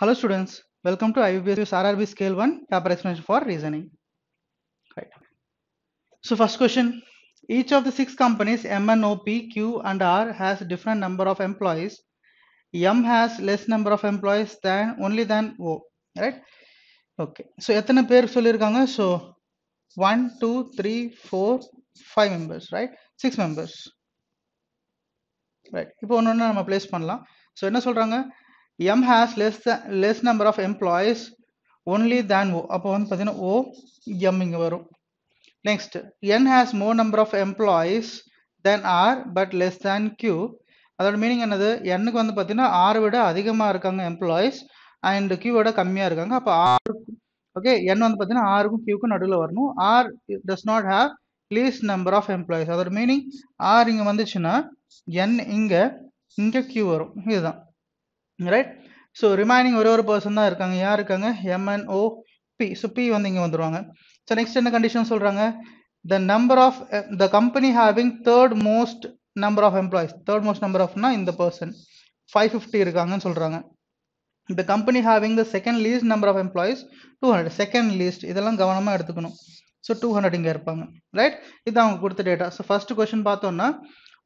Hello students, welcome to IUPAC's RRB Scale 1 Paper Explanation for Reasoning. Right. So first question, each of the six companies M and and R has different number of employees. M has less number of employees than only than O, right? Okay, so எத்தனை பேர் சொல்லிருக்காங்க so 1, 2, 3, 4, 5 members, right? 6 members. Right இப்போ ஒன்று place. நம்ம place பண்ணலாம் so என்ன சொல்கிறாங்க M has less less number of employees only than O அப்போ வந்து பார்த்தீங்கன்னா ஓ எம் இங்கே வரும் next N has more number of employees then R but less than Q அதோட மீனிங் என்னது எண்ணுக்கு வந்து பார்த்தீங்கன்னா ஆறு விட அதிகமாக இருக்காங்க எம்ப்ளாயீஸ் அண்ட் கியூவோட கம்மியாக இருக்காங்க அப்போ ஆறு ஓகே என் வந்து பார்த்தீங்கன்னா ஆருக்கும் கியூக்கும் நடுவில் வரணும் R does not have least number of employees அதோட மீனிங் ஆர் இங்கே வந்துச்சுன்னா என் இங்கே இங்கே கியூ வரும் இதுதான் ரைட் ஸோ ரிமைனிங் ஒரே ஒரு பர்சன் தான் இருக்காங்க யார் இருக்காங்க எம்என்ஓ பி ஸோ பி வந்து இங்கே வந்துடுவாங்க ஸோ நெக்ஸ்ட் என்ன கண்டிஷன் சொல்கிறாங்க the number of the company having third most number of employees third most number ஆஃப்னா இந்த பர்சன் ஃபைவ் ஃபிஃப்டி இருக்காங்கன்னு சொல்கிறாங்க இந்த company having the second least number of employees two hundred second least இதெல்லாம் கவனமாக எடுத்துக்கணும் ஸோ டூ ஹண்ட்ரட் இங்கே இருப்பாங்க ரைட் இது அவங்க கொடுத்த டேட்டா ஸோ ஃபர்ஸ்ட் கொஷின் பார்த்தோம்னா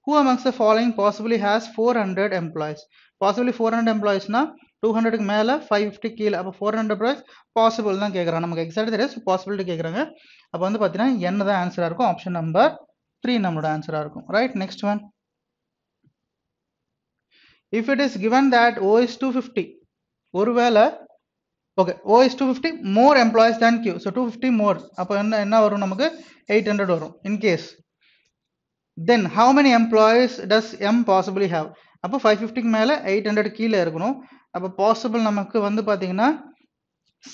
who amongst the following possibly has four hundred employees possibly four hundred எம்ப்ளாயிஸ்னா டூ ஹண்ட்ரடுக்கு மேலே ஃபைவ் ஃபிஃப்டி கீழே அப்போ ஃபோர் ஹண்ட்ரட் எம்ப்ளாயிஸ் பாசிபிள் தான் கேட்குறாங்க நமக்கு எக்ஸாக்ட் தெரியாது பாசிபிலிட்டி கேட்குறாங்க அப்போ வந்து பார்த்தீங்கன்னா என்ன தான் ஆன்சராக இருக்கும் ஆப்ஷன் நம்பர் த்ரீ நம்மளோட ஆன்சராக இருக்கும் right next one if it is given that O is two fifty ஒருவேளை okay O is two fifty more employees than Q so two fifty more அப்போ என்ன என்ன வரும் நமக்கு எயிட் ஹண்ட்ரட் வரும் in case then how many employees does M possibly have அப்போ five ஃபிஃப்டிக்கு மேலே எயிட் ஹண்ட்ரட் கீழே இருக்கணும் அப்போ பாசிபிள் நமக்கு வந்து பார்த்தீங்கன்னா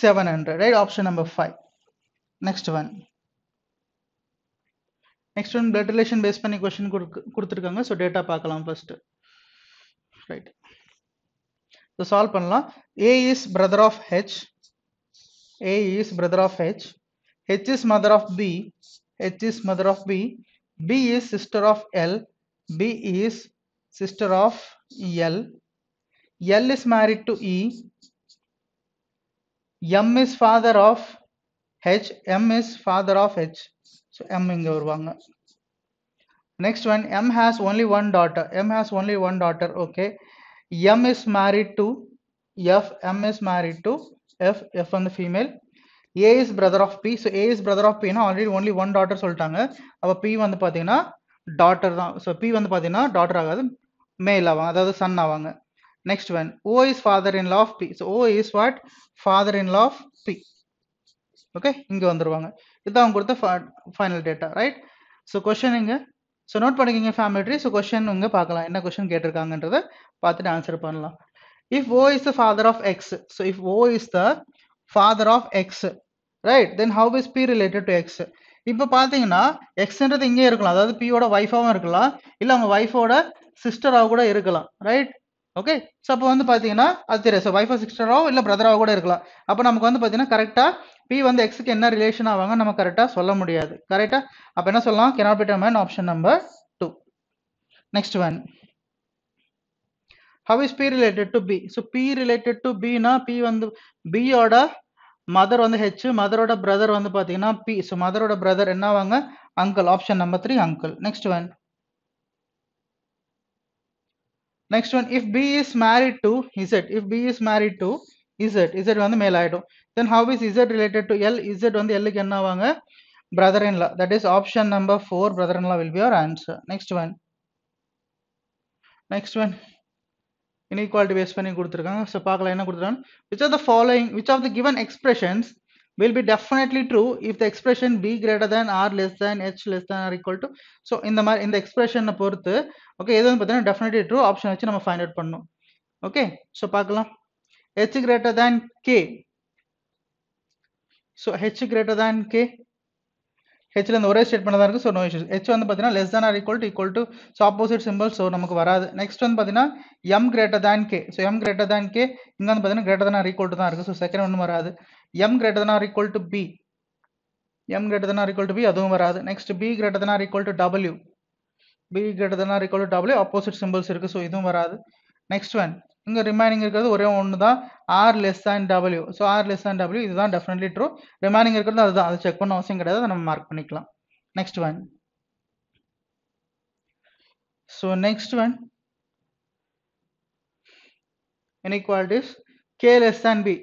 seven hundred right option number five next one next one blood relation based பண்ணி கொஸ்டின் கொடுத்துருக்காங்க ஸோ டேட்டா பார்க்கலாம் ஃபர்ஸ்ட் ரைட் ஸோ சால்வ் பண்ணலாம் A is brother of H A is brother of H H is mother of P H is mother of P P is sister of L P is sister of L. L is married to E. M is father of H. M is father of H. So M இங்க வருவாங்க next one M has only one daughter. M has only one daughter. Okay. M is married to F. M is married to F. F on the female. A is brother of P. So A is brother of P. Already only one daughter சொல்லிட்டாங்க அப்போ P வந்து பார்த்தீங்கன்னா daughter தான் so B வந்து பார்த்தீங்கன்னா daughter ஆகாது மேல் ஆவாங்க அதாவது சன் ஆவாங்க next one O is father in law of B so O is what father in law of B okay இங்கே வந்துடுவாங்க இதுதான் அவங்க கொடுத்த final data right so question இங்கே ஸோ நோட் பண்ணிக்கிங்க ஃபேமிலி ஸோ கொஷின் இங்கே பார்க்கலாம் என்ன கொஷின் கேட்டிருக்காங்கன்றதை பார்த்துட்டு ஆன்சர் பண்ணலாம் if O is the father of X so if O is the father of X right then how is B related to X இப்போ பார்த்தீங்கன்னா எக்ஸ்ன்றது இங்கே இருக்கலாம் அதாவது பியோட ஒய்ஃபாகவும் இருக்கலாம் இல்லை அவங்க ஒய்ஃபோட சிஸ்டராக கூட இருக்கலாம் ரைட் ஓகே ஸோ அப்போ வந்து பார்த்தீங்கன்னா அது தெரியும் ஸோ ஒய்ஃபா சிஸ்டராகவோ இல்லை பிரதராக கூட இருக்கலாம் அப்போ நமக்கு வந்து பார்த்தீங்கன்னா கரெக்டாக பி வந்து எக்ஸுக்கு என்ன ரிலேஷன் ஆவாங்க நம்ம கரெக்டாக சொல்ல முடியாது கரெக்டாக அப்போ என்ன சொல்லலாம் cannot be determined option number two next one how is B related to B so B related to பினா பி வந்து பியோட மதர் வந்து ஹெச் மதரோட பிரதர் வந்து பார்த்தீங்கன்னா பி ஸோ மதரோட பிரதர் என்ன ஆவாங்க uncle option number three uncle next one next one if B is married to Z if B is married to Z Z வந்து male ஆகிடும் then how is Z related to L Z வந்து எல்லுக்கு என்ன ஆவாங்க brother in law that is option number four brother in law will be our answer next one next one inequality base பண்ணி கொடுத்துருக்காங்க so பார்க்கலாம் என்ன கொடுத்துருக்காங்க which are the following which of the given expressions will be definitely true if the expression b greater than r less than h less than or equal to so இந்த மாதிரி இந்த எக்ஸ்பிரஷனை பொறுத்து ஓகே எது வந்து பார்த்தீங்கன்னா டெஃபினெட்லி ட்ரூ ஆப்ஷன் வச்சு நம்ம ஃபைண்ட் அவுட் பண்ணணும் ஓகே ஸோ பார்க்கலாம் h greater than k so h greater than k ஹெச்ல இந்த ஒரே ஸ்டேட்மெண்ட் தான் இருக்குது ஸோ நோ இஷ்யூஸ் ஹெச் வந்து பார்த்தீங்கன்னா less than or equal to equal to so opposite symbol so நமக்கு வராது நெக்ஸ்ட் வந்து பார்த்தீங்கன்னா M greater than K so M greater than K இங்கே வந்து பார்த்தீங்கன்னா greater than or equal to தான் இருக்குது ஸோ செகண்ட் ஒன்றும் வராது M greater than or equal to B M greater than or equal to B அதுவும் வராது next B greater than or equal to W B greater than or equal to W opposite symbols இருக்குது so இதுவும் வராது next one இங்கே remaining இருக்கிறது ஒரே ஒன்று தான் R less and W so R less and W இதுதான் டெஃபினெட்லி ட்ரூ ரிமைனிங் இருக்கிறது அதுதான் அதை செக் பண்ண அவசியம் கிடையாது நம்ம மார்க் பண்ணிக்கலாம் next one so next one inequalities K less than B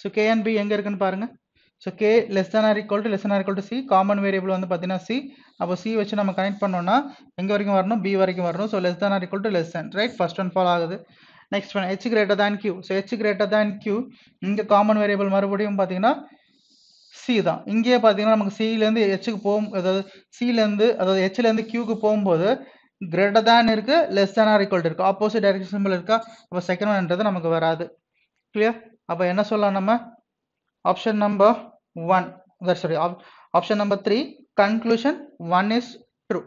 so K and B எங்கே இருக்குன்னு பாருங்க so K less than or equal to less than or equal to C common variable வந்து பார்த்தீங்கன்னா சி அப்போ C வச்சு நம்ம connect பண்ணோம்னா எங்கே வரைக்கும் வரணும் பி வரைக்கும் வரணும் so less than or equal to less than right first one fall ஆகுது next one H greater than Q so H greater than Q இங்கே காமன் வேரியபிள் மறுபடியும் பார்த்தீங்கன்னா சி தான் இங்கேயே பார்த்தீங்கன்னா நமக்கு சிலேருந்து ஹெச்சுக்கு போகும் அதாவது சிலேருந்து அதாவது ஹெச்லேருந்து கியூக்கு போகும்போது கிரேட்டர் தேன் இருக்குது லெஸ் தேன் ஆர் ஈக்குவல் இருக்குது ஆப்போசிட் டைரக்ஷன் சிம்பிள் இருக்கா அப்போ செகண்ட் ஒன்ன்றது நமக்கு வராது கிளியர் அப்போ என்ன சொல்லலாம் நம்ம option number one sorry option number three conclusion one is true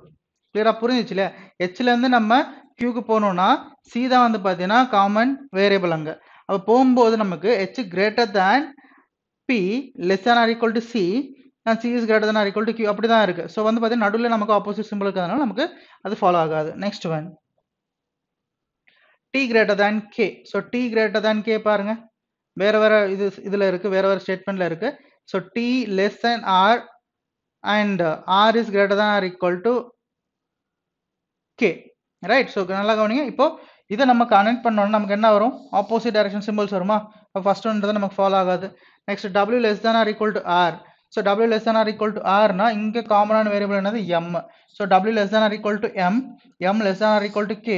கிளியராக புரிஞ்சிச்சு இல்லையா ஹெச்லேருந்து நம்ம கியூக்கு போனோம்னா சி தான் வந்து பார்த்தீங்கன்னா காமன் வேரியபிள் அங்கே அப்போ போகும்போது நமக்கு H greater than B less or equal to C நான் C is greater than or equal to Q அப்படி தான் இருக்குது ஸோ வந்து பார்த்தீங்கன்னா நடுவில் நமக்கு ஆப்போசிட் சிம்பிள் இருக்கிறதுனால நமக்கு அது ஃபாலோ ஆகாது next one T greater than K so T greater than K பாருங்கள் வேற வேற இது இதில் இருக்குது வேற வேற ஸ்டேட்மெண்ட்டில் இருக்குது so T less than R and R is greater than or equal to K right so நல்லா கவனிங்க இப்போது இதை நம்ம கனெக்ட் பண்ணோம்னா நமக்கு என்ன வரும் ஆப்போசிட் டைரக்ஷன் சிம்பிள்ஸ் வருமா ஃபர்ஸ்ட் ஒன்றது நமக்கு ஃபாலோ ஆகாது next W less than or equal to R so W less than or equal to ஆர்னா இங்கே காமனான வேரியபிள் என்னது M so W less than or equal to M M less than or equal to K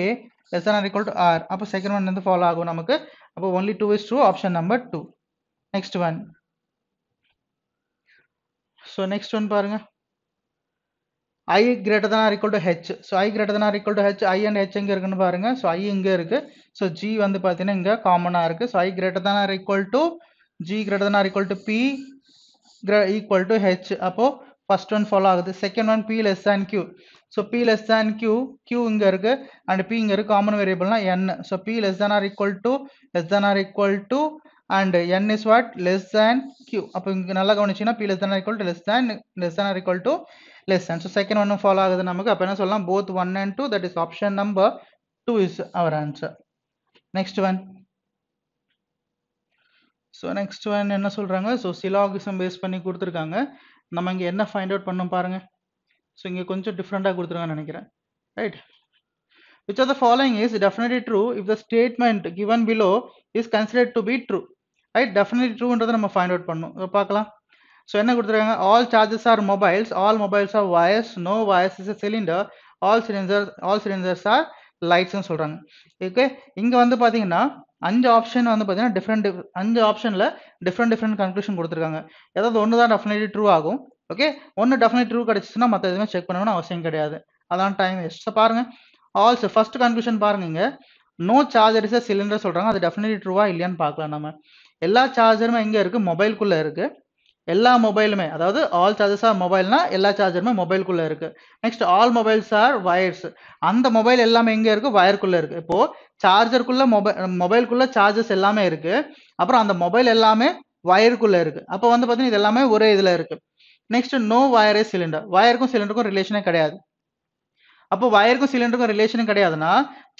less than or equal to R அப்போ second one வந்து follow ஆகும் நமக்கு அப்போ only two is true option number two next one so next one பாருங்க I greater than equal to H so I greater than equal to H I and H எங்கே இருக்குன்னு பாருங்க so I இங்கே இருக்கு so G வந்து பார்த்தீங்கன்னா இங்கே காமனாக இருக்கு so I greater than equal to G greater than equal to P equal to H அப்போ ஃபர்ஸ்ட் ஒன் ஃபாலோ ஆகுது second one P less than Q so P less than Q Q இங்கே இருக்கு and P இங்கே இருக்கு common வேரியபிள்னா N so P less than or equal to less than or equal to and N is what less than Q அப்போ இங்கே நல்லா கவனிச்சிங்கன்னா P less than or equal to less than less than or equal to less than so second ஒன்றும் follow ஆகுது நமக்கு அப்போ என்ன சொல்லலாம் both one and two that is option number two is our answer next one so next one என்ன சொல்கிறாங்க so syllogism base பண்ணி கொடுத்துருக்காங்க நம்ம இங்கே என்ன ஃபைண்ட் அவுட் பண்ணணும் பாருங்கள் ஸோ இங்கே கொஞ்சம் டிஃப்ரெண்ட்டாக கொடுத்துருக்காங்கன்னு நினைக்கிறேன் right which are the following is definitely true if the statement given below is considered to be true right definitely ட்ரூன்றதை நம்ம find அவுட் பண்ணணும் பார்க்கலாம் ஸோ என்ன கொடுத்துருக்காங்க all charges are mobiles all mobiles are wires no wires is cylinder all cylinder all cylinders are லைட்ஸ்ன்னு சொல்கிறாங்க okay இங்கே வந்து பார்த்தீங்கன்னா அஞ்சு ஆப்ஷன் வந்து பார்த்தீங்கன்னா டிஃப்ரெண்ட் அஞ்சு ஆப்ஷனில் டிஃப்ரெண்ட் டிஃப்ரெண்ட் கன்க்ளூஷன் கொடுத்துருக்காங்க ஏதாவது ஒன்று தான் டெஃபினெட்லி ட்ரூ ஆகும் ஓகே ஒன்று டெஃபினட் ட்ரூ கிடச்சிச்சுன்னா மற்ற எதுவுமே செக் பண்ணணும்னு அவசியம் கிடையாது அதான் டைம் வேஸ்ட் பாருங்க ஆல்சோ ஃபர்ஸ்ட் கன்க்ளூஷன் பாருங்க இங்கே நோ சார்ஜர் சிலிண்டர் சொல்கிறாங்க அது டெஃபினெட்லி ட்ரூவாக இல்லையான்னு பார்க்கலாம் நம்ம எல்லா சார்ஜருமே எங்கே இருக்குது மொபைல்குள்ளே இருக்குது எல்லா மொபைலுமே அதாவது ஆல் சார்ஜர்ஸ் ஆர் மொபைல்னா எல்லா சார்ஜருமே மொபைலுக்குள்ளே இருக்குது next all mobiles are wires அந்த மொபைல் எல்லாமே எங்கே இருக்குது வயர்க்குள்ளே இருக்குது இப்போது சார்ஜருக்குள்ளே மொபைல் மொபைலுக்குள்ளே சார்ஜர்ஸ் எல்லாமே இருக்குது அப்புறம் அந்த மொபைல் எல்லாமே வயருக்குள்ளே இருக்குது அப்போ வந்து பார்த்தீங்கன்னா இது எல்லாமே ஒரே இதில் இருக்குது நெக்ஸ்ட் நோ வயரே சிலிண்டர் வயருக்கும் சிலிண்டருக்கும் ரிலேஷனே கிடையாது அப்போ வயருக்கும் சிலிண்டருக்கும் ரிலேஷனும் கிடையாதுன்னா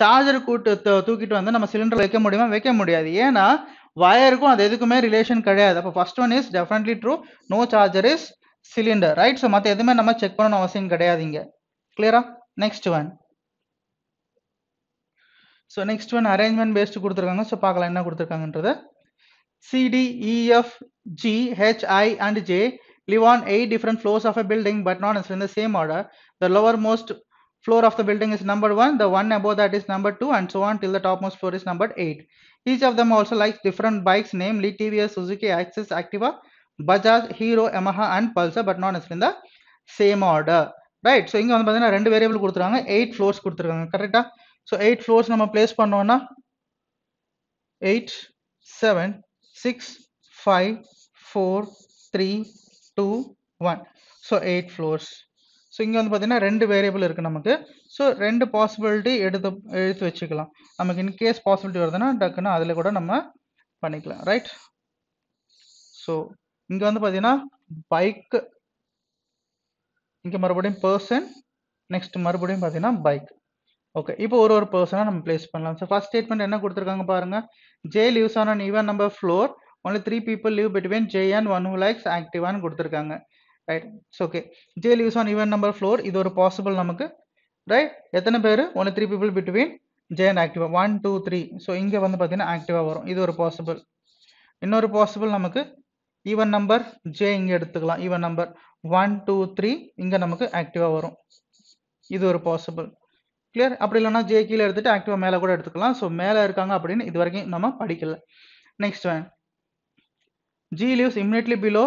சார்ஜர் கூட்டு தூக்கிட்டு வந்து நம்ம சிலிண்டர் வைக்க முடியுமா வைக்க முடியாது ஏன்னா வயருக்கும் அது எதுக்குமே ரிலேஷன் கிடையாது அப்போ first one is definitely true no charger is cylinder right so மற்ற எதுவுமே நம்ம செக் பண்ணணும் அவசியம் கிடையாது இங்கே கிளியரா next one so next one arrangement based கொடுத்துருக்காங்க ஸோ பார்க்கலாம் என்ன கொடுத்துருக்காங்கன்றது CDEF G HI e and J live on eight different floors of a building but not in the same order the lowermost floor of the building is number one the one above that is number two and so on till the topmost floor is number eight each of them also likes different bikes namely tvs suzuki axis activa bajaj hero yamaha and pulsar but not in the same order Right. So இங்கே வந்து பார்த்தீங்கன்னா ரெண்டு variable கொடுத்துருக்காங்க eight floors கொடுத்துருக்காங்க கரெக்டாக so eight floors நம்ம two one so eight floors so இங்கே வந்து பார்த்தீங்கன்னா ரெண்டு வேரியபிள் இருக்குது நமக்கு ஸோ ரெண்டு பாசிபிலிட்டி எடுத்து எடுத்து வச்சுக்கலாம் நமக்கு இன்கேஸ் பாசிபிலிட்டி வருதுன்னா டக்குன்னு அதில் கூட நம்ம பண்ணிக்கலாம் ரைட் ஸோ இங்கே வந்து பார்த்தீங்கன்னா பைக்கு இங்கே மறுபடியும் பர்சன் நெக்ஸ்ட் மறுபடியும் பார்த்தீங்கன்னா பைக் ஓகே இப்போ ஒரு ஒரு பர்சனாக நம்ம பிளேஸ் பண்ணலாம் ஸோ ஃபஸ்ட் ஸ்டேட்மெண்ட் என்ன கொடுத்துருக்காங்க பாருங்கள் J leaves on an even number floor only three people leave between J and one who likes ஆக்டிவான்னு கொடுத்துருக்காங்க right it's okay J leaves on even number floor இது ஒரு பாசிபிள் நமக்கு right எத்தனை பேர் only three people between J and Activa one two three so இங்கே வந்து பார்த்தீங்கன்னா ஆக்டிவாக வரும் இது ஒரு பாசிபிள் இன்னொரு பாசிபிள் நமக்கு ஈவன் நம்பர் ஜே இங்கே எடுத்துக்கலாம் even number one two three இங்கே நமக்கு ஆக்டிவாக வரும் இது ஒரு பாசிபிள் கிளியர் அப்படி இல்லைனா ஜே கீழே எடுத்துகிட்டு ஆக்டிவாக மேலே கூட எடுத்துக்கலாம் ஸோ மேலே இருக்காங்க அப்படின்னு இது வரைக்கும் நம்ம படிக்கல next when G leaves immediately below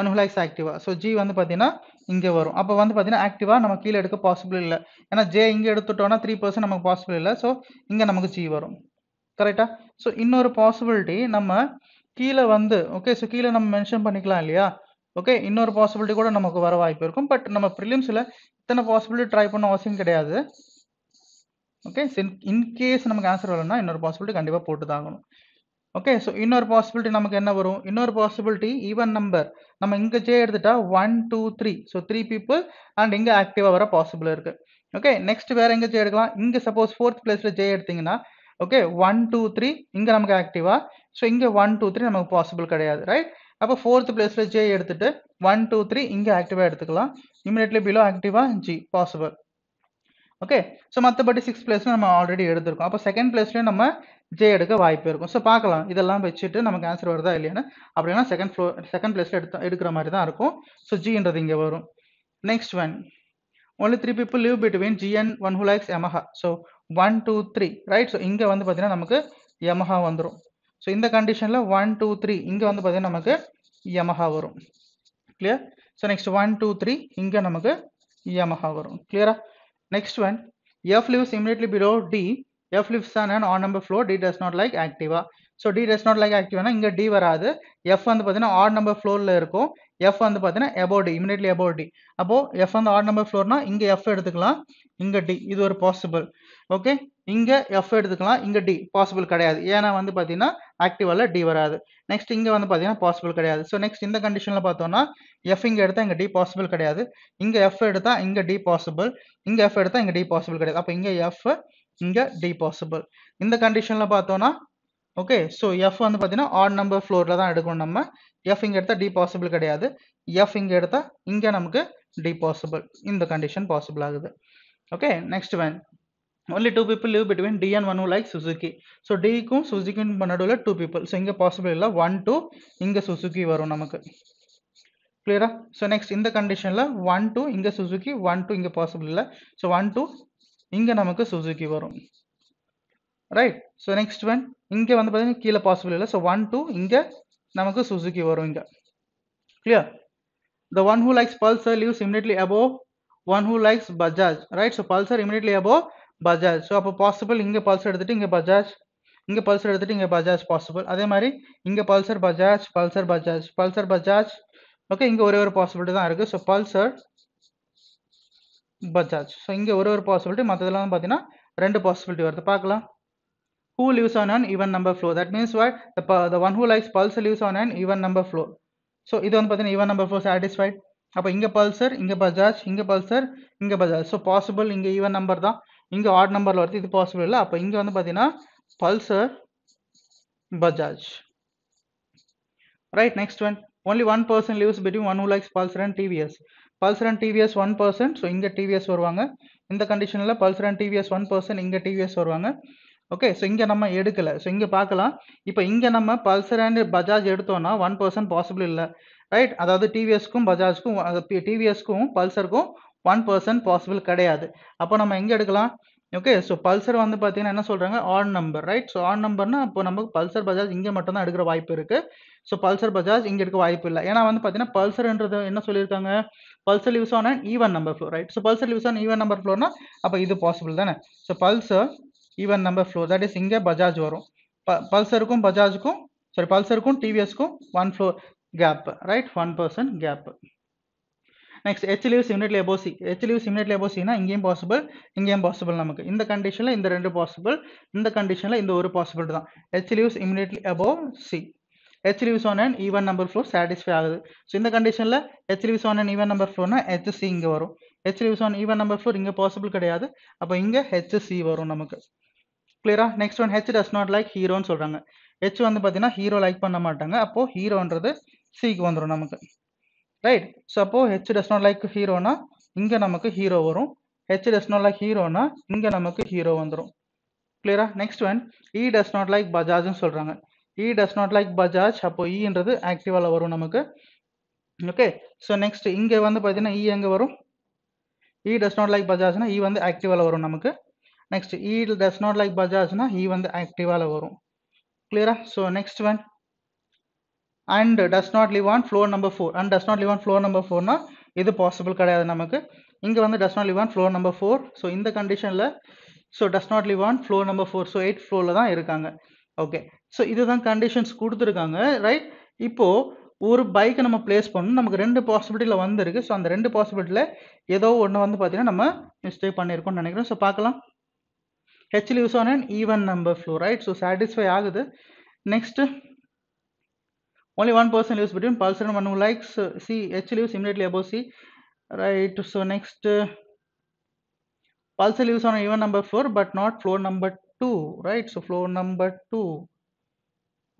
one who likes Activa so G வந்து பார்த்தீங்கன்னா இங்கே வரும் அப்போ வந்து பார்த்தீங்கன்னா ஆக்டிவா நம்ம கீழே எடுக்க பாசிபிள் இல்லை ஏன்னா ஜே இங்கே எடுத்துட்டோம்னா த்ரீ பர்சன்ட் நமக்கு பாசிபிள் இல்லை ஸோ இங்கே நமக்கு ஜி வரும் கரெக்டாக ஸோ இன்னொரு பாசிபிலிட்டி நம்ம கீழே வந்து ஓகே ஸோ கீழே நம்ம மென்ஷன் பண்ணிக்கலாம் இல்லையா ஓகே இன்னொரு பாசிபிலிட்டி கூட நமக்கு வர வாய்ப்பு இருக்கும் பட் நம்ம ப்ரிலிம்ஸில் இத்தனை பாசிபிலிட்டி ட்ரை பண்ண அவசியம் கிடையாது ஓகே இன்கேஸ் நமக்கு ஆன்சர் வரலன்னா இன்னொரு பாசிபிலிட்டி கண்டிப்பாக போட்டு தாங்கணும் ஓகே ஸோ இன்னொரு பாசிபிலிட்டி நமக்கு என்ன வரும் இன்னொரு பாசிபிலிட்டி ஈவன் நம்பர் நம்ம இங்கே ஜே எடுத்துட்டா one two three so three people and இங்கே ஆக்டிவாக வர பாசிபிள் இருக்கு ஓகே நெக்ஸ்ட் வேற எங்கே ஜே எடுக்கலாம் இங்கே சப்போஸ் ஃபோர்த் பிளேஸில் ஜே எடுத்தீங்கன்னா ஓகே ஒன் டூ த்ரீ இங்கே நமக்கு ஆக்டிவா ஸோ இங்கே ஒன் டூ த்ரீ நமக்கு பாசிபிள் கிடையாது ரைட் அப்போ ஃபோர்த் பிளேஸில் ஜே எடுத்துட்டு ஒன் டூ த்ரீ இங்கே ஆக்டிவாக எடுத்துக்கலாம் immediately below Activa G possible okay so மற்றபடி சிக்ஸ் பிளேஸும் நம்ம ஆல்ரெடி எடுத்திருக்கோம் அப்போ செகண்ட் பிளேஸ்லையும் நம்ம ஜே எடுக்க வாய்ப்பு இருக்கும் ஸோ பார்க்கலாம் இதெல்லாம் வச்சுட்டு நமக்கு ஆன்சர் வருதா இல்லையான்னு அப்படின்னா செகண்ட் ஃப்ளோ செகண்ட் பிளேஸில் எடுத்து எடுக்கிற மாதிரி தான் இருக்கும் ஸோ ஜின்றது இங்கே வரும் next one only three people live between G and one who likes Yamaha so one two three right so இங்கே வந்து பார்த்தீங்கன்னா நமக்கு எமஹா வந்துடும் ஸோ இந்த கண்டிஷனில் ஒன் டூ த்ரீ இங்கே வந்து பார்த்தீங்கன்னா நமக்கு யமஹா வரும் clear so next one two three இங்கே நமக்கு யமஹா வரும் கிளியரா next one F lives immediately below D F lives on an number number D does does like Activa so D does not like ஆக்டிவ்னா இங்கே D வராது F வந்து பார்த்தீங்கன்னா add number ஃப்ளோரில் இருக்கும் எஃப் வந்து பார்த்தீங்கன்னா above D immediately above D அப்போது எஃப் வந்து ஆட் நம்பர் ஃப்ளோர்னா இங்கே எஃப் எடுத்துக்கலாம் இங்கே டி இது ஒரு பாசிபிள் ஓகே இங்கே எஃப் எடுத்துக்கலாம் இங்கே டி பாசிபிள் கிடையாது ஏன்னா வந்து பார்த்தீங்கன்னா ஆக்டிவாவில் டி வராது நெக்ஸ்ட் இங்கே வந்து பார்த்தீங்கன்னா பாசிபிள் கிடையாது ஸோ நெக்ஸ்ட் இந்த கண்டிஷனில் பார்த்தோன்னா எஃப் இங்கே எடுத்தால் இங்கே டி பாசிபிள் கிடையாது இங்கே எஃப் எடுத்தால் இங்கே டி பாசிபிள் இங்கே எஃப் எடுத்தால் இங்கே டி பாசிபிள் கிடையாது அப்போ இங்கே எஃப் இங்கே டி பாசிபிள் இந்த கண்டிஷனில் பார்த்தோன்னா ஓகே ஸோ எஃப் வந்து பார்த்தீங்கன்னா ஆட் நம்பர் ஃப்ளோரில் தான் எடுக்கணும் நம்ம எஃப் இங்கே எடுத்தால் டி பாசிபிள் கிடையாது எஃப் இங்கே எடுத்தால் இங்கே நமக்கு டி பாசிபிள் இந்த கண்டிஷன் பாசிபிள் ஆகுது okay next when only two people live between D and one who like Suzuki. So D க்கும் Suzuki பண்ணடுல two people. So இங்க possible இல்ல one to இங்க Suzuki வரும் நமக்கு clear-ஆ so next இந்த conditionல one to இங்க Suzuki one to இங்க possible இல்ல so one to இங்க நமக்கு Suzuki வரும் right so next one இங்க வந்து பாத்தீங்கன்னா கீழ possible இல்ல so one to இங்க நமக்கு Suzuki வரும் இங்க clear the one who likes Pulsar lives immediately above one who likes Bajaj right so Pulsar immediately above Bajaj so அப்போ பாசிபிள் இங்கே பல்சர் எடுத்துகிட்டு இங்கே பஜாஜ் இங்கே பல்சர் எடுத்துகிட்டு இங்கே பஜாஜ் பாசிபிள் அதே மாதிரி இங்கே Pulsar Bajaj Pulsar Bajaj Pulsar Bajaj okay இங்கே ஒரே ஒரு பாசிபிலிட்டி தான் இருக்குது ஸோ பல்சர் பஜாஜ் ஸோ இங்கே ஒரு ஒரு பாசிபிலிட்டி மற்றதெல்லாம் பார்த்தீங்கன்னா ரெண்டு பாசிபிலிட்டி வருது பார்க்கலாம் who lives on and even number floor that means what the one who likes Pulsar lives on and even number floor so இது வந்து பார்த்தீங்கன்னா ஈவன் நம்பர் ஃப்ளோ சாட்டிஸ்ஃபைட் அப்போ இங்கே பல்சர் இங்கே பஜாஜ் இங்கே பல்சர் இங்கே பஜாஜ் ஸோ பாசிபிள் இங்கே ஈவன் நம்பர் தான் இங்கே ஆட் நம்பரில் வருது இது பாசிபிள் இல்லை அப்போ இங்கே வந்து பார்த்தீங்கன்னா Pulsar Bajaj right next one only one person lives between one lakes likes Pulsar and TVS Pulsar and TVS one person so இங்கே டிவிஎஸ் வருவாங்க இந்த கண்டிஷனில் Pulsar and TVS one person இங்கே டிவிஎஸ் வருவாங்க ஓகே ஸோ இங்கே நம்ம எடுக்கலை ஸோ இங்கே பார்க்கலாம் இப்போ இங்கே நம்ம பல்சர் அண்ட் பஜாஜ் எடுத்தோம்னா ஒன் பர்சன்ட் பாசிபிள் இல்லை ரைட் அதாவது டிவிஎஸ்க்கும் பஜாஜ்க்கும் டிவிஎஸ்க்கும் பல்சருக்கும் ஒன் பர்சன்ட் பாசிபிள் கிடையாது அப்போ நம்ம எங்கே எடுக்கலாம் ஓகே ஸோ பல்சர் வந்து பார்த்தீங்கன்னா என்ன சொல்கிறாங்க on number right so on நம்பர்னா இப்போ நமக்கு பல்சர் பஜாஜ் இங்கே மட்டும்தான் எடுக்கிற வாய்ப்பு இருக்குது ஸோ பல்சர் பஜாஜ் இங்கே எடுக்க வாய்ப்பு இல்லை ஏன்னா வந்து பார்த்தீங்கன்னா பல்சர்ன்றது என்ன சொல்லியிருக்காங்க Pulsar lives on and even number floor right so Pulsar lives on even number ஃப்ளோனா அப்போ இது பாசிபிள் தானே so Pulsar even number floor that is இங்கே பஜாஜ் வரும் ப பல்சருக்கும் பஜாஜுக்கும் சாரி பல்சருக்கும் டிவிஎஸ்க்கும் one floor gap right one person gap next H leaves immediately above C H leaves immediately above இங்கேயும் பாசிபிள் இங்கேயும் பாசிபிள் நமக்கு இந்த கண்டிஷனில் இந்த ரெண்டு பாசிபிள் இந்த கண்டிஷனில் இந்த ஒரு பாசிபிள் தான் H lives immediately above C H lives one and even number floor satisfy ஆகுது ஸோ இந்த கண்டிஷனில் H lives one and even number ஃப்ளோனா சி இங்கே வரும் H lives one even number floor இங்கே பாசிபிள் கிடையாது அப்போ இங்கே ஹெச் சி வரும் நமக்கு கிளியரா next one H does not like ஹீரோன்னு சொல்கிறாங்க ஹெச் வந்து பார்த்தீங்கன்னா ஹீரோ லைக் பண்ண மாட்டாங்க அப்போது ஹீரோன்றது சிக்கு வந்துடும் நமக்கு ரைட் ஸோ அப்போது ஹெச் டஸ் நாட் லைக் ஹீரோனா இங்கே நமக்கு ஹீரோ வரும் ஹெச் டஸ் நாட் லைக் ஹீரோனா இங்கே நமக்கு ஹீரோ வந்துடும் கிளியரா next one E does not like பஜாஜ்னு சொல்கிறாங்க E does not like Bajaj அப்போ இன்றது e ஆக்டிவாவில் வரும் நமக்கு ஓகே ஸோ நெக்ஸ்ட் இங்கே வந்து பார்த்தீங்கன்னா இ e எங்கே வரும் இ டஸ் நாட் லைக் பஜாஜ்னா இ வந்து ஆக்டிவாவில் வரும் நமக்கு next E does not like பஜாஜ்னா இ வந்து ஆக்டிவாவில் வரும் கிளியரா so next one and does not live on floor number four and does not live on floor number ஃபோர்னா இது பாசிபிள் கிடையாது நமக்கு இங்கே வந்து does not live on floor number four so இந்த கண்டிஷனில் so does not live on floor number four so eight ஃப்ளோரில் தான் இருக்காங்க ஓகே ஸோ இதுதான் கண்டிஷன்ஸ் கொடுத்துருக்காங்க ரைட் இப்போது ஒரு பைக்கை நம்ம பிளேஸ் பண்ணணும் நமக்கு ரெண்டு பாசிபிலிட்டியில் வந்திருக்கு ஸோ அந்த ரெண்டு பாசிபிலிட்டியில் ஏதோ ஒன்று வந்து பார்த்தீங்கன்னா நம்ம மிஸ்டேக் பண்ணியிருக்கோம்னு நினைக்கிறோம் ஸோ பார்க்கலாம் H lives on and even number floor right so satisfy ஆகுது next only one person lives between pulsar and one who likes c h lives immediately above c right so next uh, pulsar lives on even number 4 but not floor number 2 right so floor number 2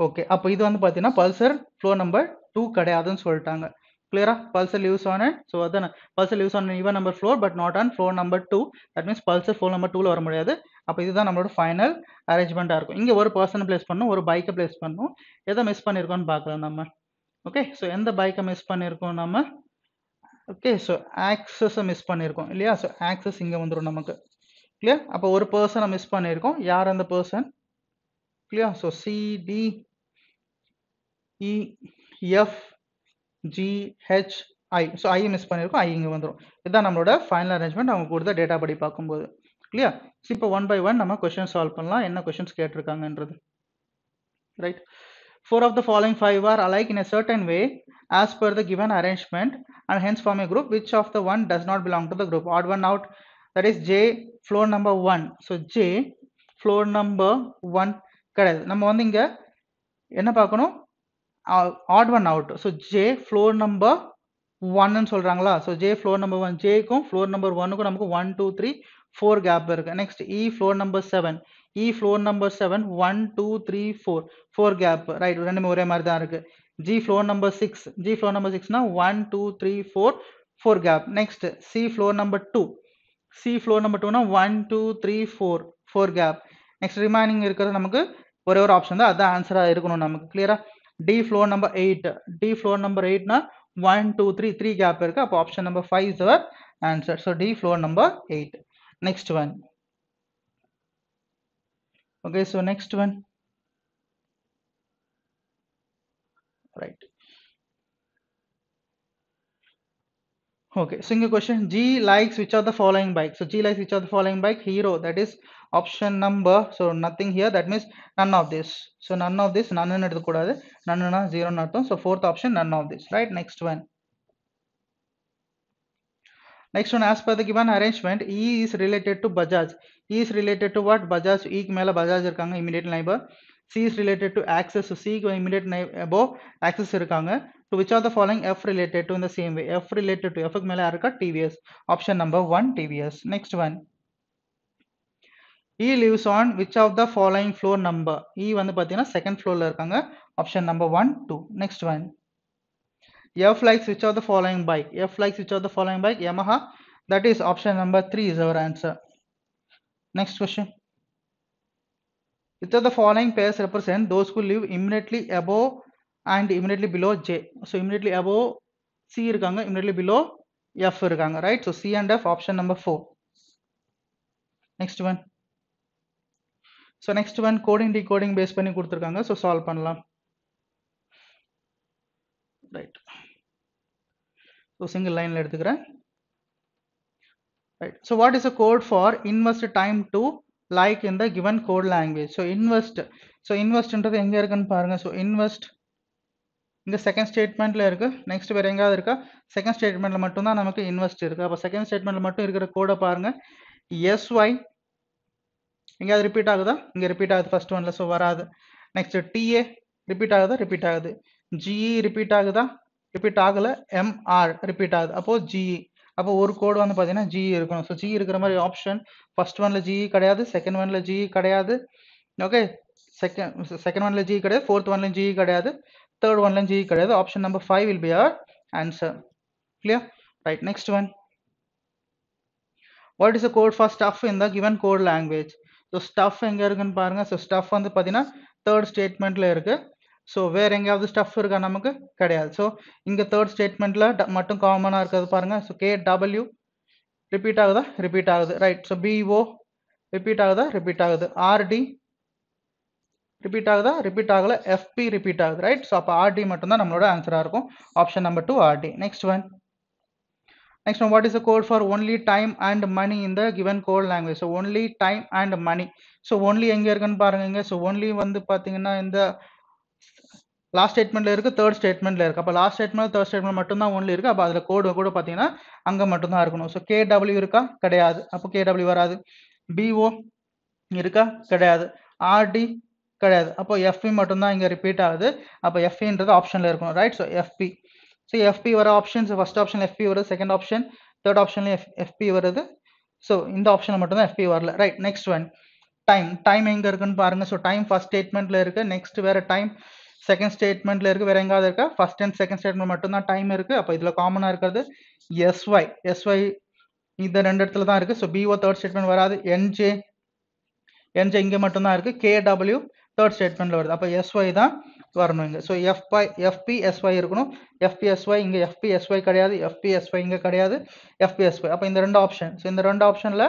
okay அப்போ இது வந்து பார்த்தீங்கன்னா Pulsar floor number two கிடையாதுன்னு சொல்லிட்டாங்க pulsar Pulsar on it so அதான் Pulsar lives on even number floor but not on floor number two that means Pulsar floor number டூவில் வர முடியாது அப்போ இதுதான் நம்மளோட ஃபைனல் அரேஞ்ச்மெண்ட்டாக இருக்கும் இங்கே ஒரு பர்சனை பிளேஸ் பண்ணும் ஒரு பைக்கை பிளேஸ் பண்ணும் எதை மிஸ் பண்ணியிருக்கோன்னு பார்க்கலாம் நம்ம ஓகே ஸோ எந்த பைக்கை மிஸ் பண்ணியிருக்கோம் நம்ம ஓகே ஸோ ஆக்சஸை மிஸ் பண்ணியிருக்கோம் இல்லையா ஸோ ஆக்சஸ் இங்கே வந்துடும் நமக்கு கிளியர் அப்போ ஒரு பர்சனை மிஸ் பண்ணியிருக்கோம் யார் அந்த person clear so CD EF so e, I miss பண்ணியிருக்கோம் ஐ இங்கே வந்துடும் இதுதான் நம்மளோட ஃபைனல் அரேஞ்ச்மெண்ட் அவங்க கொடுத்த டேட்டா படி பார்க்கும்போது கிளியர் இப்போ ஒன் பை ஒன் நம்ம கொஷின் சால்வ் பண்ணலாம் என்ன கொஷின்ஸ் கேட்டிருக்காங்கன்றது right four of the following five are alike in a certain way as per the given arrangement and hence form a group which of the one does not belong to the group odd one out that is J floor number one so J floor number one கிடையாது நம்ம வந்து இங்கே என்ன பார்க்கணும் odd one out so J floor number ஒன்னு சொல்கிறாங்களா so J floor number one ஜேக்கும் floor number ஒன்னுக்கும் நமக்கு one two three four gap இருக்கு next E floor number seven E floor number seven one two three four four gap right ரெண்டுமே ஒரே மாதிரி தான் இருக்கு G floor number six G floor number சிக்ஸ்னா one two three four four gap next C floor number two C floor number டூனா one two three four four gap next remaining இருக்கிறது நமக்கு ஒரே ஒரு ஆப்ஷன் தான் அதுதான் ஆன்சராக இருக்கணும் நமக்கு கிளியரா D floor number eight D floor number எயிட்னா one two three three gap இருக்கு அப்போ option number five is our answer so D floor number eight next one okay so next one right okay single question g likes which are the following bike so g likes which are the following bike hero that is option number so nothing here that means none of this so none of this none this. none na zero so fourth option none of this right next one Next one, as per the given arrangement, E is related to Bajaj. E is related to what? Bajaj. E க்கு மேல Bajaj இருக்காங்க immediate neighbor. C is related to access. So C க்கு immediate above Axis இருக்காங்க. To which of the following F related to in the same way? F related to F க்கு arka இருக்கா TVS. Option number 1 TVS. Next one. E lives on which of the following floor number? E வந்து பார்த்தீங்கன்னா second ஃப்ளோரில் இருக்காங்க option number one two next one F likes which of the following bike? F likes which of the following bike? Yamaha. That is option number 3 is our answer. Next question. Which of the following pairs represent those who live immediately above and immediately below J? So immediately above C இருக்காங்க immediately below F இருக்காங்க right? So C and F option number 4. Next one. So next one coding decoding base பண்ணி so solve பண்ணலாம். Right. So single லைனில் எடுத்துக்கிறேன் right so what is a code for invest time to like the given code language so invest so இன்வெஸ்ட்ன்றது எங்கே இருக்குன்னு பாருங்கள் so invest இந்த second ஸ்டேட்மெண்ட்டில் இருக்குது நெக்ஸ்ட் வேறு எங்கேயாவது இருக்கா செகண்ட் ஸ்டேட்மெண்ட்டில் மட்டும்தான் நமக்கு இன்வெஸ்ட் இருக்குது அப்போ செகண்ட் ஸ்டேட்மெண்ட்டில் மட்டும் இருக்கிற கோடை பாருங்கள் எஸ்ஒய் எங்கேயாவது ரிப்பீட் ஆகுதா இங்கே ரிப்பீட் ஆகுது ஃபர்ஸ்ட் ஒன்ல ஸோ வராது நெக்ஸ்ட் டிஏ ரிப்பீட் ஆகுதா ரிப்பீட் ஆகுது ஜிஇ ரிப்பீட் e ஆகுதா ரிப்பீட் ஆகலை எம்ஆர் ரிப்பீட் ஆகுது அப்போது ஜிஇ அப்போ ஒரு கோடு வந்து பார்த்தீங்கன்னா ஜிஇ இருக்கணும் ஸோ ஜிஇ இருக்கிற மாதிரி ஆப்ஷன் ஃபர்ஸ்ட் ஒன்ல ஜிஇ கிடையாது செகண்ட் ஒன்ல ஜிஇ கிடையாது ஓகே செகண்ட் செகண்ட் ஒன்ல ஜிஇ கிடையாது ஃபோர்த் ஒன்ல ஜிஇ கிடையாது தேர்ட் ஒன்ல ஜிஇ கிடையாது option number five will be our answer clear right next one what is a code for stuff in given code language so stuff எங்கே இருக்குன்னு பாருங்க so stuff வந்து பார்த்தீங்கன்னா தேர்ட் ஸ்டேட்மெண்ட்ல இருக்குது ஸோ வேறு எங்கேயாவது ஸ்டஃப் இருக்கா நமக்கு கிடையாது ஸோ இங்கே தேர்ட் ஸ்டேட்மெண்ட்டில் மட்டும் காமனாக இருக்கிறது பாருங்கள் ஸோ கே டபிள்யூ ரிப்பீட் ஆகுதா ரிப்பீட் ஆகுது ரைட் ஸோ பிஓ ரிப்பீட் ஆகுதா ரிப்பீட் ஆகுது ஆர்டி ரிப்பீட் ஆகுதா ரிப்பீட் ஆகலை எஃப்பி ரிப்பீட் ஆகுது ரைட் ஸோ அப்போ ஆர்டி மட்டும்தான் நம்மளோட ஆன்சராக இருக்கும் option number two RT next one next one what is a code for only time and money இந்த given code language so only time and money so only எங்கே இருக்குன்னு பாருங்க ஸோ ஒன்லி வந்து பார்த்தீங்கன்னா இந்த லாஸ்ட் ஸ்டேட்மெண்ட்ல இருக்குது தேர்ட் ஸ்டேட்மெண்ட்ல இருக்கு அப்போ லாஸ்ட் ஸ்டேட்மெண்ட் தேர்ட் ஸ்டேட்மெண்ட் மட்டும்தான் ஒன்லி இருக்கு அப்போ அதில் கோடு கூட பார்த்தீங்கன்னா அங்கே மட்டும்தான் இருக்கணும் ஸோ கே டபிள்யூ இருக்கா கிடையாது அப்போ கே டபிள்யூ வராது பிஓ இருக்கா கிடையாது ஆர்டி கிடையாது அப்போ எஃப்பி மட்டும்தான் இங்கே ரிப்பீட் ஆகுது அப்போ எஃப்பின்றது ஆப்ஷனில் இருக்கணும் right so FP so FP வர ஆப்ஷன்ஸ் ஃபர்ஸ்ட் ஆப்ஷன் எஃப்பி வருது செகண்ட் ஆப்ஷன் தேர்ட் ஆப்ஷன்ல எஃப் எஃப்பி வருது ஸோ இந்த ஆப்ஷனில் மட்டும்தான் எஃப்பி வரல right next one time time எங்கே இருக்குன்னு பாருங்கள் ஸோ டைம் ஃபர்ஸ்ட் ஸ்டேட்மெண்ட்டில் இருக்குது நெக்ஸ்ட் வேறு டைம் செகண்ட் ஸ்டேட்மெண்ட்ல இருக்கு வேற எங்காவது இருக்கா ஃபர்ஸ்ட் அண்ட் செகண்ட் ஸ்டேட்மெண்ட் மட்டும்தான் டைம் இருக்கு அப்போ இதுல காமனா இருக்கிறது எஸ் ஒய் இந்த ரெண்டு இடத்துல தான் இருக்கு ஸோ பிஓ தேர்ட் ஸ்டேட்மெண்ட் வராது என்ஜே என்ஜே இங்கே மட்டும்தான் இருக்கு கே டபிள்யூ தேர்ட் ஸ்டேட்மெண்ட்ல வருது அப்போ எஸ்ஒய் தான் வரணும் இங்கே ஸோ எஃப்ஐ எஃப்பி இருக்கணும் எஃபிஎஸ்ஒய் இங்கே எஃபிஎஸ்ஒய் கிடையாது எஃபிஎஸ்ஒய் இங்கே கிடையாது எஃபிஎஸ்ஒய் அப்போ இந்த ரெண்டு ஆப்ஷன் ஸோ இந்த ரெண்டு ஆப்ஷனில்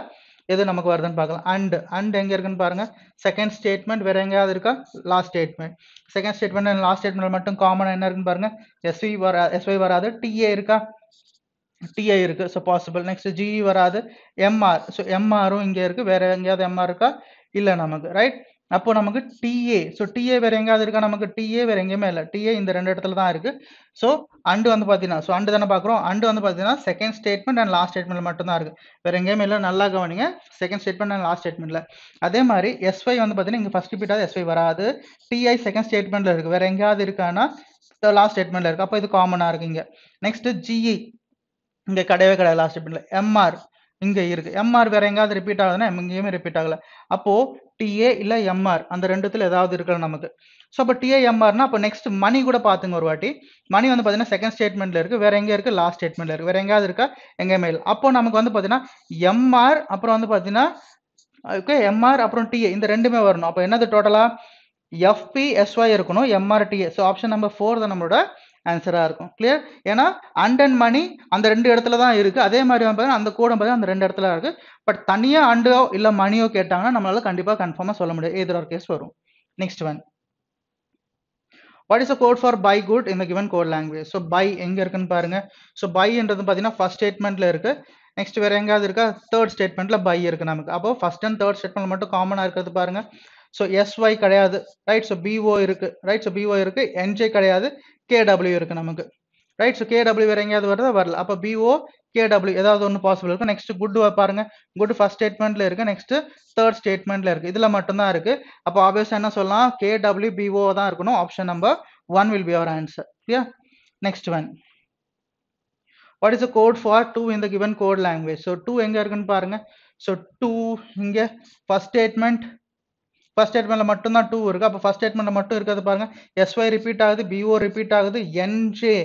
எது நமக்கு வருதுன்னு பார்க்கலாம் அண்ட் அண்ட் எங்கே இருக்குன்னு பாருங்க செகண்ட் ஸ்டேட்மெண்ட் வேற எங்கேயாவது இருக்கா last statement second statement and last statement மட்டும் காமன் என்ன இருக்குன்னு பாருங்க எஸ்வி வரா எஸ்வி வராது டிஏ இருக்கா டிஐ இருக்கு ஸோ பாசிபிள் நெக்ஸ்ட் ஜிஇ வராது எம்ஆர் ஸோ எம்ஆரும் இங்கே இருக்கு வேற எங்கேயாவது எம்ஆர் இருக்கா இல்லை நமக்கு ரைட் அப்போ நமக்கு டிஏ ஸோ டிஏ வேற எங்கேயாவது இருக்கா நமக்கு டிஏ வேற எங்கேயுமே இல்லை டிஏ இந்த ரெண்டு இடத்துல தான் இருக்கு ஸோ அண்டு வந்து பார்த்தீங்கன்னா ஸோ அண்டு தானே பார்க்குறோம் அண்டு வந்து பார்த்தீங்கன்னா second statement and last statement மட்டும் தான் இருக்கு வேற எங்கேயுமே இல்லை நல்லா கவனிங்க செகண்ட் ஸ்டேட்மெண்ட் அண்ட் லாஸ்ட் ஸ்டேட்மெண்ட்ல அதே மாதிரி எஸ்ஒய் வந்து பார்த்தீங்கன்னா இங்கே ஃபர்ஸ்ட் ரிப்பீட்டாக எஸ்ஒய் வராது டிஐ செகண்ட் ஸ்டேட்மெண்ட்ல இருக்கு வேற எங்கேயாவது இருக்கான்னா லாஸ்ட் ஸ்டேட்மெண்ட்ல இருக்கு அப்போ இது காமனாக இருக்கு இங்கே நெக்ஸ்ட் ஜிஇ e. இங்கே கிடையவே கிடையாது லாஸ்ட் ஸ்டேட்மெண்ட்ல எம்ஆர் இங்கே இருக்குது எம்ஆர் வேறு எங்கேயாவது ரிப்பீட் ஆகுதுன்னா இங்கேயுமே ரிப்பீட் ஆகலை அப்போது டிஏ இல்லை எம்ஆர் அந்த ரெண்டுத்தில் ஏதாவது இருக்கணும் நமக்கு ஸோ அப்போ டிஏ எம்ஆர்னா அப்போ நெக்ஸ்ட் மணி கூட பார்த்துங்க ஒரு வாட்டி மணி வந்து பார்த்தீங்கன்னா செகண்ட் ஸ்டேட்மெண்ட்டில் இருக்குது வேறு எங்கே இருக்குது லாஸ்ட் ஸ்டேட்மெண்ட்டில் இருக்குது வேறு எங்கேயாவது இருக்கா எங்கேயுமே இல்லை அப்போ நமக்கு வந்து பார்த்தீங்கன்னா எம்ஆர் அப்புறம் வந்து பார்த்தீங்கன்னா ஓகே எம்ஆர் அப்புறம் டிஏ இந்த ரெண்டுமே வரணும் அப்போ என்னது டோட்டலாக எஃப்பி எஸ்ஒய் இருக்கணும் TA so option number four தான் நம்மளோட ஆன்சராக இருக்கும் கிளியர் ஏன்னா அண்ட் அண்ட் மணி அந்த ரெண்டு இடத்துல தான் இருக்குது அதே மாதிரி அந்த கூடம் பார்த்தீங்கன்னா அந்த ரெண்டு இடத்துல இருக்குது பட் தனியாக அண்டோ இல்லை மணியோ கேட்டாங்கன்னா நம்மளால் கண்டிப்பாக கன்ஃபார்மாக சொல்ல முடியாது ஏதோ ஒரு கேஸ் வரும் next one what is a code for buy good இந்த given code language so buy எங்கே இருக்குன்னு பாருங்க ஸோ பைன்றது பார்த்தீங்கன்னா ஃபர்ஸ்ட் ஸ்டேட்மெண்ட்ல இருக்கு நெக்ஸ்ட் வேற எங்காவது இருக்கா தேர்ட் ஸ்டேட்மெண்ட்ல பை இருக்கு நமக்கு அப்போ ஃபர்ஸ்ட் அண்ட் தேர்ட் ஸ்டேட்மெண்ட் மட்டும் காமனாக இருக்கிறது பாருங்க ஸோ எஸ்ஒய் கிடையாது ரைட் ஸோ பிஓ இருக்கு ரைட் ஸோ பிஓ இருக்கு என்ஜே கிடையாது கேடபிள்யூ இருக்கு நமக்கு ரைட் ஸோ கேடபிள்யூ வேற எங்கேயாவது வருதா வரல அப்போ பிஓ கேடபிள்யூ ஏதாவது ஒன்று பாசிபிள் இருக்கும் நெக்ஸ்ட் குட் பாருங்க குட் ஃபர்ஸ்ட் ஸ்டேட்மெண்ட்ல இருக்கு நெக்ஸ்ட் தேர்ட் ஸ்டேட்மெண்ட்ல இருக்கு இதுல மட்டும்தான் இருக்கு அப்போ ஆப்வியஸ் என்ன சொல்லலாம் கேடபிள்யூ பிஓ தான் இருக்கணும் option number one will be our answer சரியா next one what is a code for two இந்த given code language so two எங்கே இருக்குன்னு பாருங்க ஸோ டூ இங்கே ஃபர்ஸ்ட் ஸ்டேட்மெண்ட் ஃபர்ஸ்ட் ஸ்டேட்மெண்ட்டில் மட்டும்தான் டூ இருக்குது அப்போ ஃபர்ஸ்ட் ஸ்டேட்மெண்ட்டில் மட்டும் இருக்கிறது பாருங்கள் எஸ்ஒய் ரிப்பீட் ஆகுது பிஓ ரிப்பீட் ஆகுது என்ஜே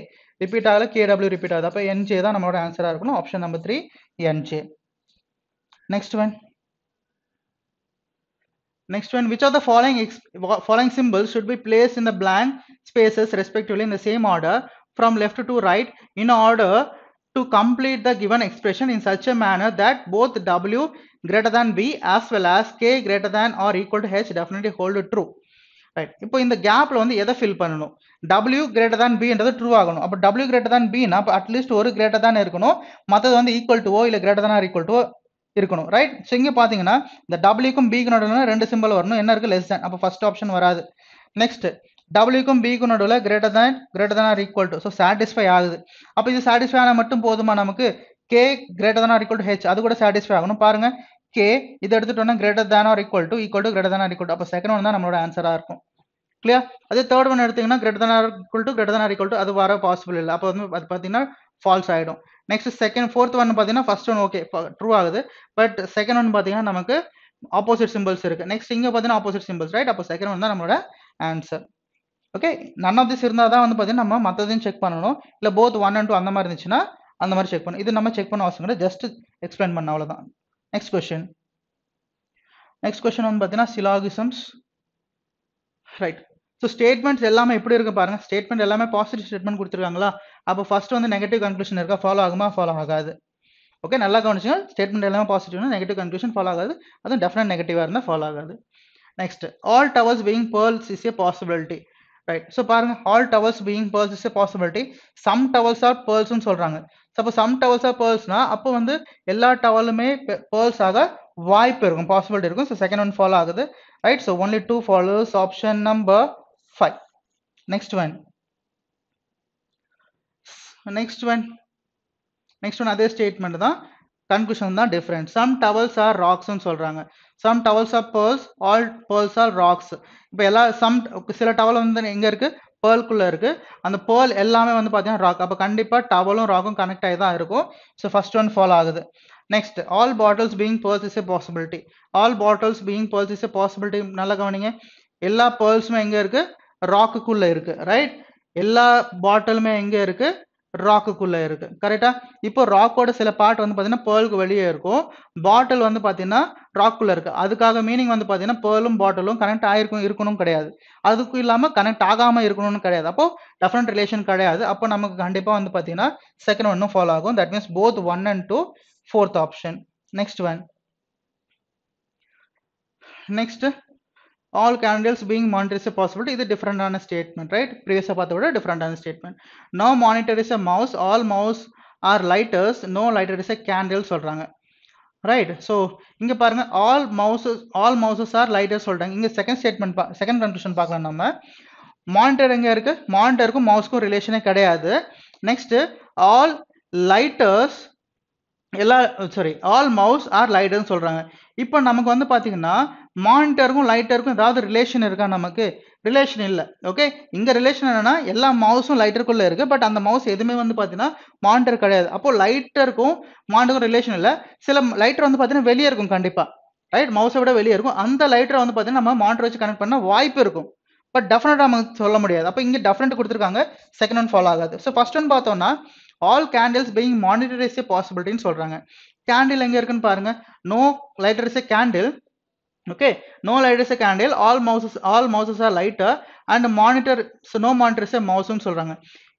ரிப்பீட் ஆகல கேடபிள்யூ ரிப்பீட் ஆகுது அப்போ என்ஜே தான் நம்மளோட ஆன்சராக இருக்கணும் option number three NJ next one Next one, which of the following following symbols should be placed in the blank spaces respectively in the same order from left to right in order to complete the given expression in such a manner that both w greater than b as well as k greater than or equal to h definitely hold true right இப்போ இந்த கேப்ல வந்து எதை fill பண்ணணும் W greater than பின்றது true ஆகணும் அப்போ W greater than பின்னா at least ஒரு கிரேட்டர் தான் இருக்கணும் மற்றது வந்து ஈக்குவல் டுவோ இல்லை கிரேட்டர் தான் ஈக்குவல் டுவோ இருக்கணும் ரைட் ஸோ இங்கே பார்த்தீங்கன்னா இந்த டபிள்யூக்கும் பிக்கு நடுவுல ரெண்டு சிம்பிள் வரணும் என்ன இருக்கு லெஸ் தேன் அப்ப ஃபர்ஸ்ட் ஆப்ஷன் வராது நெக்ஸ்ட் டபுள்யூக்கும் பிக்கும் நடுவில் greater than greater than or equal to so satisfy ஆகுது அப்போ இது சாட்டிஸ்ஃபை ஆனால் மட்டும் போதுமா நமக்கு K greater than or equal to H அது கூட சாட்டிஸ்ஃபை ஆகணும் பாருங்க கே இது எடுத்துட்டோம்னா greater than or equal to equal to greater than or equal to அப்போ செகண்ட் ஒன் தான் நம்மளோட ஆன்சராக இருக்கும் கிளியர் அதே தேர்ட் ஒன் எடுத்தீங்கன்னா greater than or equal to greater than or equal to அது வர பாசிபிள் இல்லை அப்போ வந்து அது பார்த்தீங்கன்னா ஃபால்ஸ் ஆகிடும் நெக்ஸ்ட் செகண்ட் ஃபோர்த் ஒன் பார்த்தீங்கன்னா ஃபர்ஸ்ட் ஒன் ஓகே ட்ரூ ஆகுது பட் செகண்ட் ஒன் பார்த்தீங்கன்னா நமக்கு ஆப்போசிட் சிம்பிள்ஸ் இருக்குது நெக்ஸ்ட் இங்கே பார்த்தீங்கன்னா ஆப்போசிட் சிம்பிள்ஸ் ரைட் அப்போ செகண்ட் ஒன் தான் நம்மளோட answer okay none of this இருந்தால் தான் வந்து பார்த்தீங்கன்னா நம்ம மற்றதையும் செக் பண்ணணும் இல்லை போத் ஒன் அண்ட் டூ அந்த மாதிரி இருந்துச்சுன்னா அந்த மாதிரி செக் பண்ணணும் இது நம்ம செக் பண்ண அவசியம் கிடையாது ஜஸ்ட் எக்ஸ்பிளைன் பண்ண அவ்வளோதான் நெக்ஸ்ட் கொஸ்டின் நெக்ஸ்ட் கொஸ்டின் வந்து பார்த்தீங்கன்னா சிலாகிசம்ஸ் ரைட் ஸோ ஸ்டேட்மெண்ட்ஸ் எல்லாமே எப்படி இருக்கு பாருங்க ஸ்டேட்மெண்ட் எல்லாமே பாசிட்டிவ் ஸ்டேட்மெண்ட் கொடுத்துருக்காங்களா அப்போ ஃபர்ஸ்ட் வந்து நெகட்டிவ் கன்க்ளூஷன் இருக்கா ஃபாலோ ஆகுமா ஃபாலோ ஆகாது ஓகே நல்லா கவனிச்சுங்க ஸ்டேட்மெண்ட் எல்லாமே பாசிட்டிவ்னா நெகட்டிவ் கன்க்ளூஷன் ஃபாலோ ஆகாது அதுவும் டெஃபினட் நெகட்டிவாக இருந்தால் ஃபாலோ ஆகாது next all towers being pearls is a possibility right so பாருங்க all towers being bears is possibility some towers are பேர்ல்ஸ்னு சொல்றாங்க அப்போ சம் டவர்ஸ் ஆர் பேர்ஸ்னா அப்போ வந்து எல்லா டவலுமே பேர்ல்ஸ் ஆக வாய்ப்பு இருக்கும் பாசிபிலிட்டி இருக்கும் ஸோ செகண்ட் ஒன் ஃபாலோ ஆகுது right so only two follows option number five next one next one next one அதே ஸ்டேட்மெண்ட் தான் கன்க்ளூஷன் தான் டிஃப்ரெண்ட் சம் டவல்ஸ் ஆர் ராக்ஸ்னு சொல்கிறாங்க some towels are bears all bears are rocks இப்போ எல்லா some சில towel வந்து எங்க இருக்குது பேர்ல்குள்ள இருக்குது அந்த பேர்ல் எல்லாமே வந்து பார்த்தீங்கன்னா ராக் அப்போ கண்டிப்பாக டவலும் ராக்கும் கனெக்ட் ஆகி தான் இருக்கும் ஸோ ஃபர்ஸ்ட் ஒன் ஃபாலோ ஆகுது next all bottles being bears is a possibility all bottles being bears is a possibility நல்லா கவனிங்க எல்லா பேர்ல்ஸுமே எங்கே இருக்குது ராக்குக்குள்ள இருக்குது ரைட் எல்லா பாட்டிலுமே எங்கே இருக்குது ராக்குக்குள்ளே இருக்கு கரெக்டா இப்போ ராக்கோட சில பார்ட் வந்து பார்த்தீங்கன்னா பேர்லுக்கு வெளியே இருக்கும் பாட்டில் வந்து பார்த்தீங்கன்னா ராக்குள்ளே இருக்கு அதுக்காக மீனிங் வந்து பார்த்தீங்கன்னா பேர்லும் பாட்டிலும் கனெக்ட் ஆயிருக்கும் இருக்கணும் கிடையாது அதுக்கும் இல்லாமல் கனெக்ட் ஆகாமல் இருக்கணும்னு கிடையாது அப்போ டெஃபரண்ட் ரிலேஷன் கிடையாது அப்போ நமக்கு கண்டிப்பாக வந்து பார்த்தீங்கன்னா செகண்ட் ஒன்னும் ஃபாலோ ஆகும் that means both one and two fourth option next one next all candles being monitor is possibility இது டிஃப்ரெண்டான ஸ்டேட்மெண்ட் ரைட் ப்ரீவியஸாக பார்த்த விட டிஃப்ரெண்டான statement no monitor is a mouse all mouse are lighters no lighter is a candle சொல்கிறாங்க right so இங்கே பாருங்க all mouses all mouses are lighters சொல்கிறாங்க இங்கே செகண்ட் ஸ்டேட்மெண்ட் பா செகண்ட் கன்க்ளூஷன் பார்க்கலாம் நம்ம மானிட்டர் எங்கே இருக்குது மானிட்டருக்கும் மவுஸ்க்கும் ரிலேஷனே கிடையாது நெக்ஸ்ட்டு ஆல் லைட்டர்ஸ் எல்லா சாரி ஆல் மவுஸ் ஆர் லைட்டர்னு சொல்கிறாங்க இப்போ நமக்கு வந்து பார்த்தீங்கன்னா மானிட்டருக்கும் லைட்டருக்கும் ஏதாவது ரிலேஷன் இருக்கா நமக்கு ரிலேஷன் இல்லை ஓகே இங்கே ரிலேஷன் என்னன்னா எல்லா மவுஸும் லைட்டருக்குள்ளே இருக்குது பட் அந்த மவுஸ் எதுவுமே வந்து பார்த்தீங்கன்னா மானிட்டர் கிடையாது அப்போது லைட்டருக்கும் மானிட்டருக்கும் ரிலேஷன் இல்லை சில லைட்டர் வந்து பார்த்தீங்கன்னா வெளியே இருக்கும் கண்டிப்பாக ரைட் மவுஸை விட வெளியே இருக்கும் அந்த லைட்டரை வந்து பார்த்தீங்கன்னா நம்ம மானிட்டர் வச்சு கனெக்ட் பண்ண வாய்ப்பு இருக்கும் பட் டெஃபினட்டாக நமக்கு சொல்ல முடியாது அப்போ இங்கே டெஃபினட் கொடுத்துருக்காங்க செகண்ட் ஒன் ஃபாலோ ஆகாது ஸோ ஃபர்ஸ்ட் ஒன் பார்த்தோம்னா ஆல் கேண்டில்ஸ் பீயிங் மானிட்டர் பாசிபிலிட்டின்னு சொல்கிறாங்க கேண்டில் எங்கே இருக்குன்னு பாருங்க no lighter is a candle okay no light is a candle all mouses all mouses are lighter and monitor so no monitor is a mouse னு சொல்றாங்க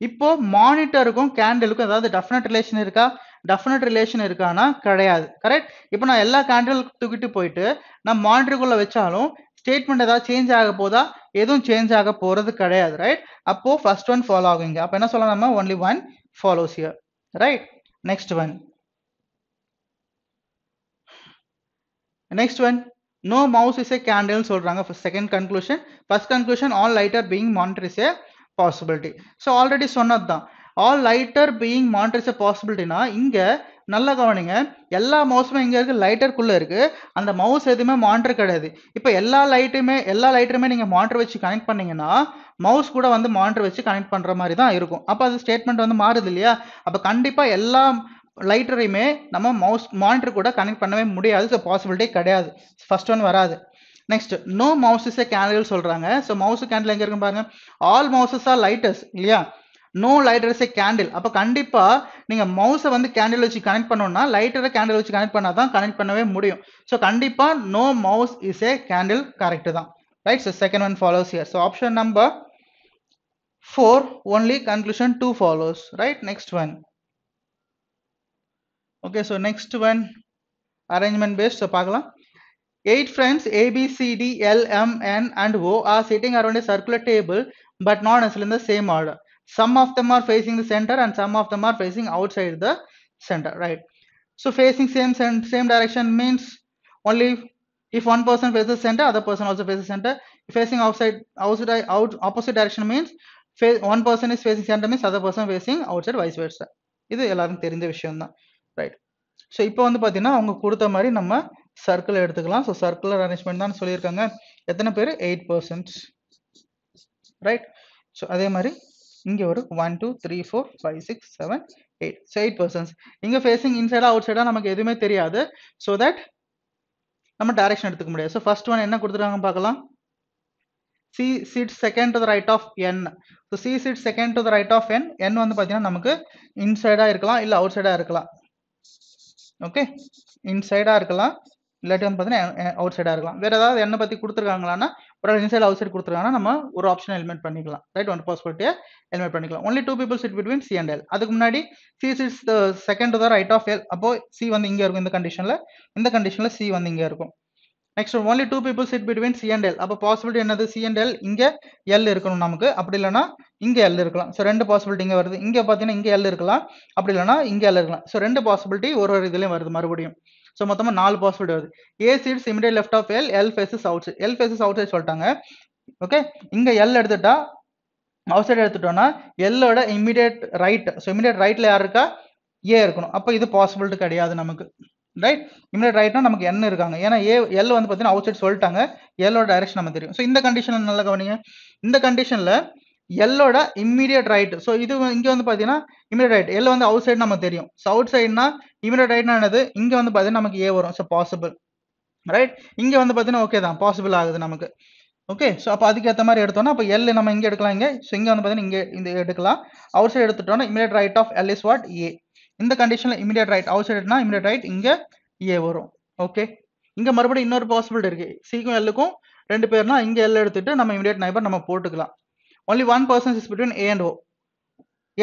இப்போ மானிட்டருக்கும் கேண்டிலுக்கும் ஏதாவது டெஃபினட் ரிலேஷன் இருக்கா டெஃபினட் ரிலேஷன் இருக்கானா கிடையாது கரெக்ட் இப்போ நான் எல்லா கேண்டிலுக்கும் தூக்கிட்டு போயிட்டு நான் மானிட்டருக்குள்ள வச்சாலும் ஸ்டேட்மெண்ட் ஏதாவது சேஞ்ச் ஆக போதா எதுவும் சேஞ்ச் ஆக போறது கிடையாது ரைட் அப்போ ஃபர்ஸ்ட் ஒன் ஃபாலோ ஆகுங்க அப்போ என்ன சொல்லலாம் நம்ம only one follows here right next one next one no mouse is a கேண்டில்னு சொல்கிறாங்க second conclusion first conclusion all lighter being monitor is a possibility so already சொன்னது தான் all lighter being monitor is a பாசிபிலிட்டினா இங்கே நல்லா கவனிங்க எல்லா மவுஸுமே இங்கே இருக்குது லைட்டருக்குள்ளே இருக்குது அந்த மவுஸ் எதுவுமே மாண்டர் கிடையாது இப்போ எல்லா லைட்டுமே எல்லா லைட்டருமே நீங்கள் மாண்டர் வச்சு கனெக்ட் பண்ணிங்கன்னா மவுஸ் கூட வந்து மாண்டர் வச்சு கனெக்ட் பண்ணுற மாதிரி தான் இருக்கும் அப்போ அது ஸ்டேட்மெண்ட் வந்து மாறுது இல்லையா அப்போ கண்டிப்பாக எல்லா லைட்டரையுமே நம்ம மவுஸ் மானிட்டர் கூட கனெக்ட் பண்ணவே முடியாது ஸோ பாசிபிலிட்டி கிடையாது ஃபர்ஸ்ட் ஒன் வராது next no mouses a candle சொல்றாங்க ஸோ மவுஸ் கேண்டில் எங்க இருக்கு பாருங்க ஆல் மவுசஸ் ஆர் லைட்டர்ஸ் இல்லையா நோ லைட்டர்ஸ் ஏ கேண்டில் அப்போ கண்டிப்பா நீங்க மவுஸை வந்து கேண்டில் வச்சு கனெக்ட் பண்ணோம்னா லைட்டரை கேண்டில் வச்சு கனெக்ட் பண்ணால் தான் கனெக்ட் பண்ணவே முடியும் ஸோ கண்டிப்பா no mouse is a candle correct தான் right so second one follows here so option number four only conclusion two follows right next one okay so next one arrangement based so பார்க்கலாம் Eight friends A, B, C, D, L, M, N, and O are sitting around a circular table but not necessarily in the same order. Some of them are facing the center and some of them are facing outside the center, right? So facing same same direction means only if one person faces center, other person also faces center. Facing outside outside out opposite direction means one person is facing center means other person facing outside vice versa. இது எல்லாருக்கும் தெரிஞ்ச விஷயம் தான் right so இப்போ வந்து பார்த்தீங்கன்னா அவங்க circle எடுத்துக்கலாம் ஸோ சர்க்குலர் அரேஞ்ச்மெண்ட் தான் சொல்லியிருக்காங்க எத்தனை பேர் எயிட் பர்சன்ட் ரைட் ஸோ அதே மாதிரி இங்கே ஒரு one two three four five six seven eight so eight persons இங்கே ஃபேஸிங் இன்சைடாக அவுட் சைடாக நமக்கு எதுவுமே தெரியாது ஸோ தட் நம்ம டைரக்ஷன் எடுத்துக்க முடியாது ஸோ ஃபர்ஸ்ட் ஒன் என்ன கொடுத்துருக்காங்க பார்க்கலாம் C sits second to the right of N so C sits second to the right of N N வந்து பார்த்தீங்கன்னா நமக்கு இன்சைடாக இருக்கலாம் இல்லை அவுட் சைடாக இருக்கலாம் ஓகே இன்சைடாக இருக்கலாம் இல்லாட்டி வந்து பார்த்தீங்கன்னா அவுட் சைடாக இருக்கலாம் வேறு ஏதாவது என்ன பற்றி கொடுத்துருக்காங்களான்னா ஒரு இன்சைட் அவுட் சைட் கொடுத்துருக்காங்கன்னா நம்ம ஒரு ஆப்ஷன் ஹெல்மெட் பண்ணிக்கலாம் ரைட் ஒன் பாஸ்போர்ட்டே ஹெல்மெட் பண்ணிக்கலாம் only two people sit between C and L அதுக்கு முன்னாடி C sits the second the right of L அப்போ சி வந்து இங்கே இருக்கும் இந்த கண்டிஷனில் இந்த கண்டிஷனில் சி வந்து இங்கே இருக்கும் next only two people sit between C and L அப்போ பாசிபிலிட்டி என்னது சி அண்ட் எல் இங்கே எல் இருக்கணும் நமக்கு அப்படி இல்லைனா இங்கே எல் இருக்கலாம் ஸோ ரெண்டு பாசிபிலிட்டி இங்கே வருது இங்கே பார்த்தீங்கன்னா இங்கே எல் இருக்கலாம் அப்படி இல்லைனா இங்கே எல் இருக்கலாம் ஸோ ரெண்டு பாசிபிலிட்டி ஒரு ஒரு இதுலேயும் வருது மறுபடியும் ஸோ மொத்தமாக நாலு பாஸ்வேர்டு வருது A sits immediate left of L L faces out outside L faces out outside சொல்லிட்டாங்க ஓகே இங்கே எல் எடுத்துட்டா அவுட் சைடு எடுத்துட்டோம்னா எல்லோட இமிடியேட் ரைட் ஸோ இமிடியட் ரைட்டில் யார் இருக்கா ஏ இருக்கணும் அப்போ இது பாசிபிலிட்டி கிடையாது நமக்கு ரைட் இமிடியட் ரைட்னா நமக்கு என்ன இருக்காங்க ஏன்னா ஏ எல் வந்து பார்த்தீங்கன்னா அவுட் சைட் சொல்லிட்டாங்க எல்லோட டைரக்ஷன் நம்ம தெரியும் ஸோ இந்த கண்டிஷன் நல்லா கவனிங்க இந்த கண்டிஷனில் எல்லோட இம்மிடியட் ரைட் ஸோ இது இங்கே வந்து பார்த்தீங்கன்னா இமீடியட் ரைட் எல்லோ வந்து அவுட் சைடு நம்ம தெரியும் ஸோ அவுட் சைடுனா இமீடியட் ரைட்னா என்னது இங்கே வந்து பார்த்தீங்கன்னா நமக்கு ஏ வரும் ஸோ பாசிபிள் ரைட் இங்கே வந்து பார்த்தீங்கன்னா ஓகே தான் பாசிபிள் ஆகுது நமக்கு ஓகே ஸோ அப்போ அதுக்கேற்ற மாதிரி எடுத்தோம்னா அப்போ எல் நம்ம இங்கே எடுக்கலாம் இங்கே ஸோ இங்கே வந்து பார்த்தீங்கன்னா இங்கே இந்த எடுக்கலாம் அவுட் சைடு எடுத்துட்டோம்னா immediate right of L is what A இந்த கண்டிஷனில் இமீடியட் ரைட் அவுட் சைடுனா இமீடியட் ரைட் இங்கே ஏ வரும் ஓகே இங்கே மறுபடியும் இன்னொரு பாசிபிலிட்டி இருக்குது சிக்கும் எல்லுக்கும் ரெண்டு பேர்னா இங்கே எல் எடுத்துகிட்டு நம்ம இமீடியட் நைபர் நம்ம போட்டுக்கலாம் only one persons is between A and O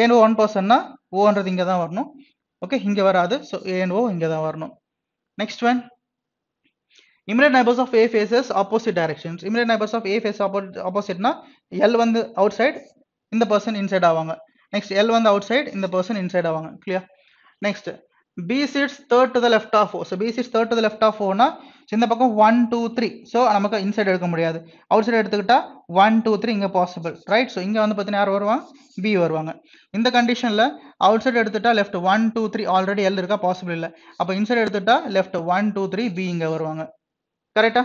ஏன் ஓ ஒன் பர்சன்னா ஓன்றது இங்கே தான் வரணும் ஓகே இங்கே வராது ஸோ ஏன் ஓ இங்கே தான் வரணும் next one immediate neighbours of A faces opposite directions immediate neighbours of A face ஆப்போசிட்னா எல் வந்து அவுட் சைட் இந்த பர்சன் இன்சைட் ஆவாங்க நெக்ஸ்ட் எல் வந்து அவுட் சைட் இந்த பர்சன் இன்சைட் ஆவாங்க clear next B sits third to the left of O so B sits third to the left of ஓனா இந்த பக்கம் ஒன் டூ த்ரீ ஸோ நமக்கு inside எடுக்க முடியாது அவுட் சைடு எடுத்துக்கிட்டா ஒன் டூ த்ரீ இங்கே பாசிபிள் ரைட் ஸோ இங்கே வந்து பார்த்தீங்கன்னா யார் வருவாங்க பி வருவாங்க இந்த கண்டிஷனில் அவுட் சைடு எடுத்துட்டா left one two three already L இருக்கா பாசிபிள் இல்லை அப்போ இன்சைட் எடுத்துட்டா left one two three B இங்கே வருவாங்க கரெக்டா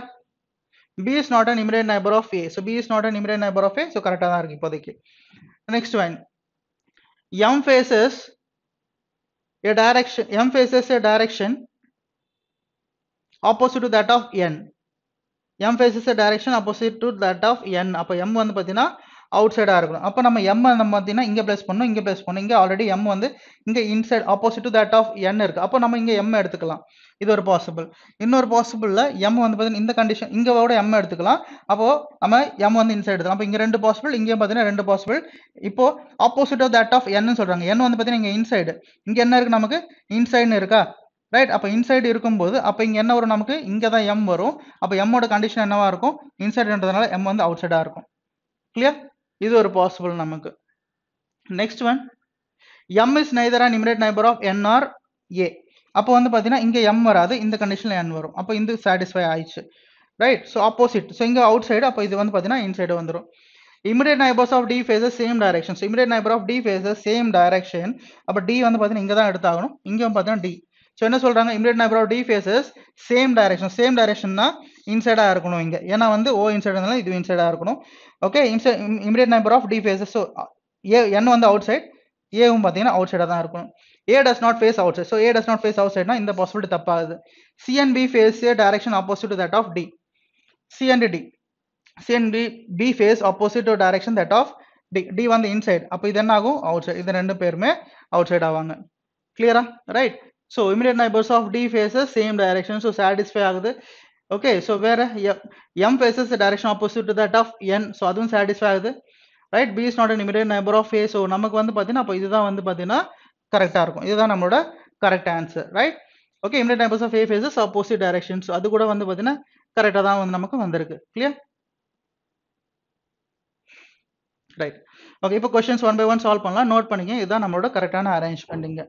B is not an immediate neighbour of A so B is not an immediate neighbour of A so கரெக்டாக தான் இருக்கு இப்போதைக்கு next one M faces a direction m faces a direction opposite to that of n m faces a direction opposite to that of n அப்ப m வந்து பாத்தீங்கன்னா out சைடாக இருக்கணும் அப்போ நம்ம எம் நம்ம பார்த்தீங்கன்னா இங்கே ப்ளேஸ் பண்ணணும் இங்கே ப்ளேஸ் பண்ணணும் இங்கே ஆல்ரெடி எம் வந்து இங்கே inside opposite to that of N இருக்குது அப்போ நம்ம இங்கே எம் எடுத்துக்கலாம் இது ஒரு பாசிபிள் இன்னொரு பாசிபிளில் எம் வந்து பார்த்தீங்கன்னா இந்த கண்டிஷன் இங்கே விட எம் எடுத்துக்கலாம் அப்போது நம்ம எம் வந்து இன்சைட் எடுத்துக்கலாம் அப்போ இங்கே ரெண்டு பாசிபிள் இங்கே பார்த்தீங்கன்னா ரெண்டு பாசிபிள் இப்போ ஆப்போசிட் ஆஃப் தட் ஆஃப் என்னு சொல்கிறாங்க என் வந்து பார்த்தீங்கன்னா இங்கே இன்சைடு இங்கே என்ன இருக்குது நமக்கு இன்சைடுன்னு இருக்கா ரைட் அப்போ இன்சைடு இருக்கும்போது அப்போ இங்கே என்ன வரும் நமக்கு இங்கே தான் எம் வரும் அப்போ எம்மோட கண்டிஷன் என்னவாக இருக்கும் இன்சைடுன்றதுனால எம் வந்து அவுட் சைடாக இருக்கும் கிளியர் இது ஒரு பாசிபிள் நமக்கு next one M is neither and immediate neighbour of N or A அப்போ வந்து பார்த்தீங்கன்னா இங்கே எம் வராது இந்த கண்டிஷனில் என் வரும் அப்போ இந்த சாட்டிஸ்ஃபை ஆயிடுச்சு ரைட் ஸோ ஆப்போசிட் ஸோ இங்கே அவுட் சைடு அப்போ இது வந்து பார்த்தீங்கன்னா இன்சைடு வந்துடும் immediate neighbours of D faces same direction immediate neighbour of D faces same direction அப்போ டி வந்து பார்த்தீங்கன்னா இங்கே தான் எடுத்தாகணும் இங்கே வந்து பார்த்தீங்கன்னா டி ஸோ என்ன சொல்கிறாங்க immediate neighbour of D faces same direction same தான் இன்சைடாக இருக்கணும் இங்கே ஏன்னா வந்து ஓ இன்சைடாக இருந்தாலும் இது இன்சைடாக இருக்கணும் okay immediate number of D faces so A என் வந்து அவுட் சைட் ஏவும் பார்த்தீங்கன்னா அவுட் சைடாக தான் இருக்கும் A does not face out side so A does not face அவுட் சைட்னா இந்த பாசிபிலிட்டி தப்பாகுது C and B face A direction opposite that of D C and D D C and B B face opposite direction that of D D வந்து inside அப்போ இது என்ன ஆகும் out side இது ரெண்டு பேருமே அவுட் சைட் ஆவாங்க கிளியரா right so immediate neighbours of D faces same direction so satisfy ஆகுது ஓகே ஸோ வேற M faces direction opposite to that of N so அதுவும் சாட்டிஸ்ஃபை ஆகுது right B is not an immediate number of A so நமக்கு வந்து பார்த்தீங்கன்னா அப்போ இதுதான் வந்து பார்த்தீங்கன்னா கரெக்டாக இருக்கும் இதுதான் நம்மளோட correct answer right okay immediate numbers of A faces opposite directions அது கூட வந்து பார்த்தீங்கன்னா கரெக்டாக தான் வந்து நமக்கு வந்திருக்கு கிளியர் ரைட் ஓகே இப்போ questions one by one solve பண்ணலாம் நோட் பண்ணிங்க இதுதான் நம்மளோட கரெக்டான அரேஞ்ச் இங்கே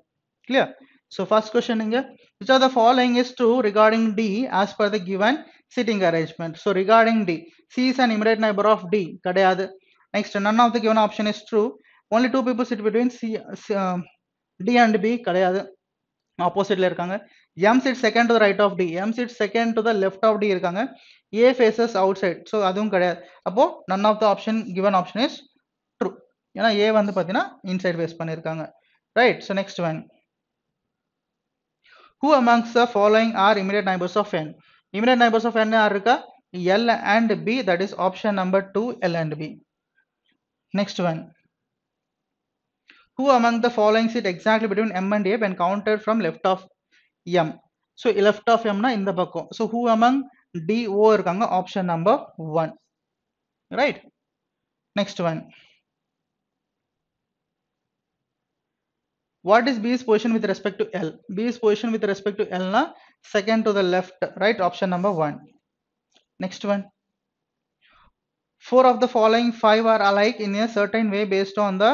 clear So first question here, which of the following is true regarding D as per the given sitting arrangement? So regarding D, C is an immediate neighbor of D. Kadayadu. Next, none of the given option is true. Only two people sit between C, C um, D and B. Kadayadu. ஆப்போசிட்ல இருக்காங்க M sits second to the right of T M sits second to the left of T இருக்காங்க A faces out side ஸோ அதுவும் கிடையாது அப்போ none of the option given option is true ஏன்னா A வந்து பார்த்தீங்கன்னா இன்சைட் ஃபேஸ் பண்ணியிருக்காங்க right so next one Who amongst the following are immediate neighbors of n? Immediate neighbors of n are L and B. That is option number 2, L and B. Next one. Who among the following sit exactly between M and A when counted from left of M? So left of M na the back. So who among D, O இருக்காங்க option number 1. Right. Next one. what is b's position with respect to l b's position with respect to l na second to the left right option number one next one four of the following five are alike in a certain way based on the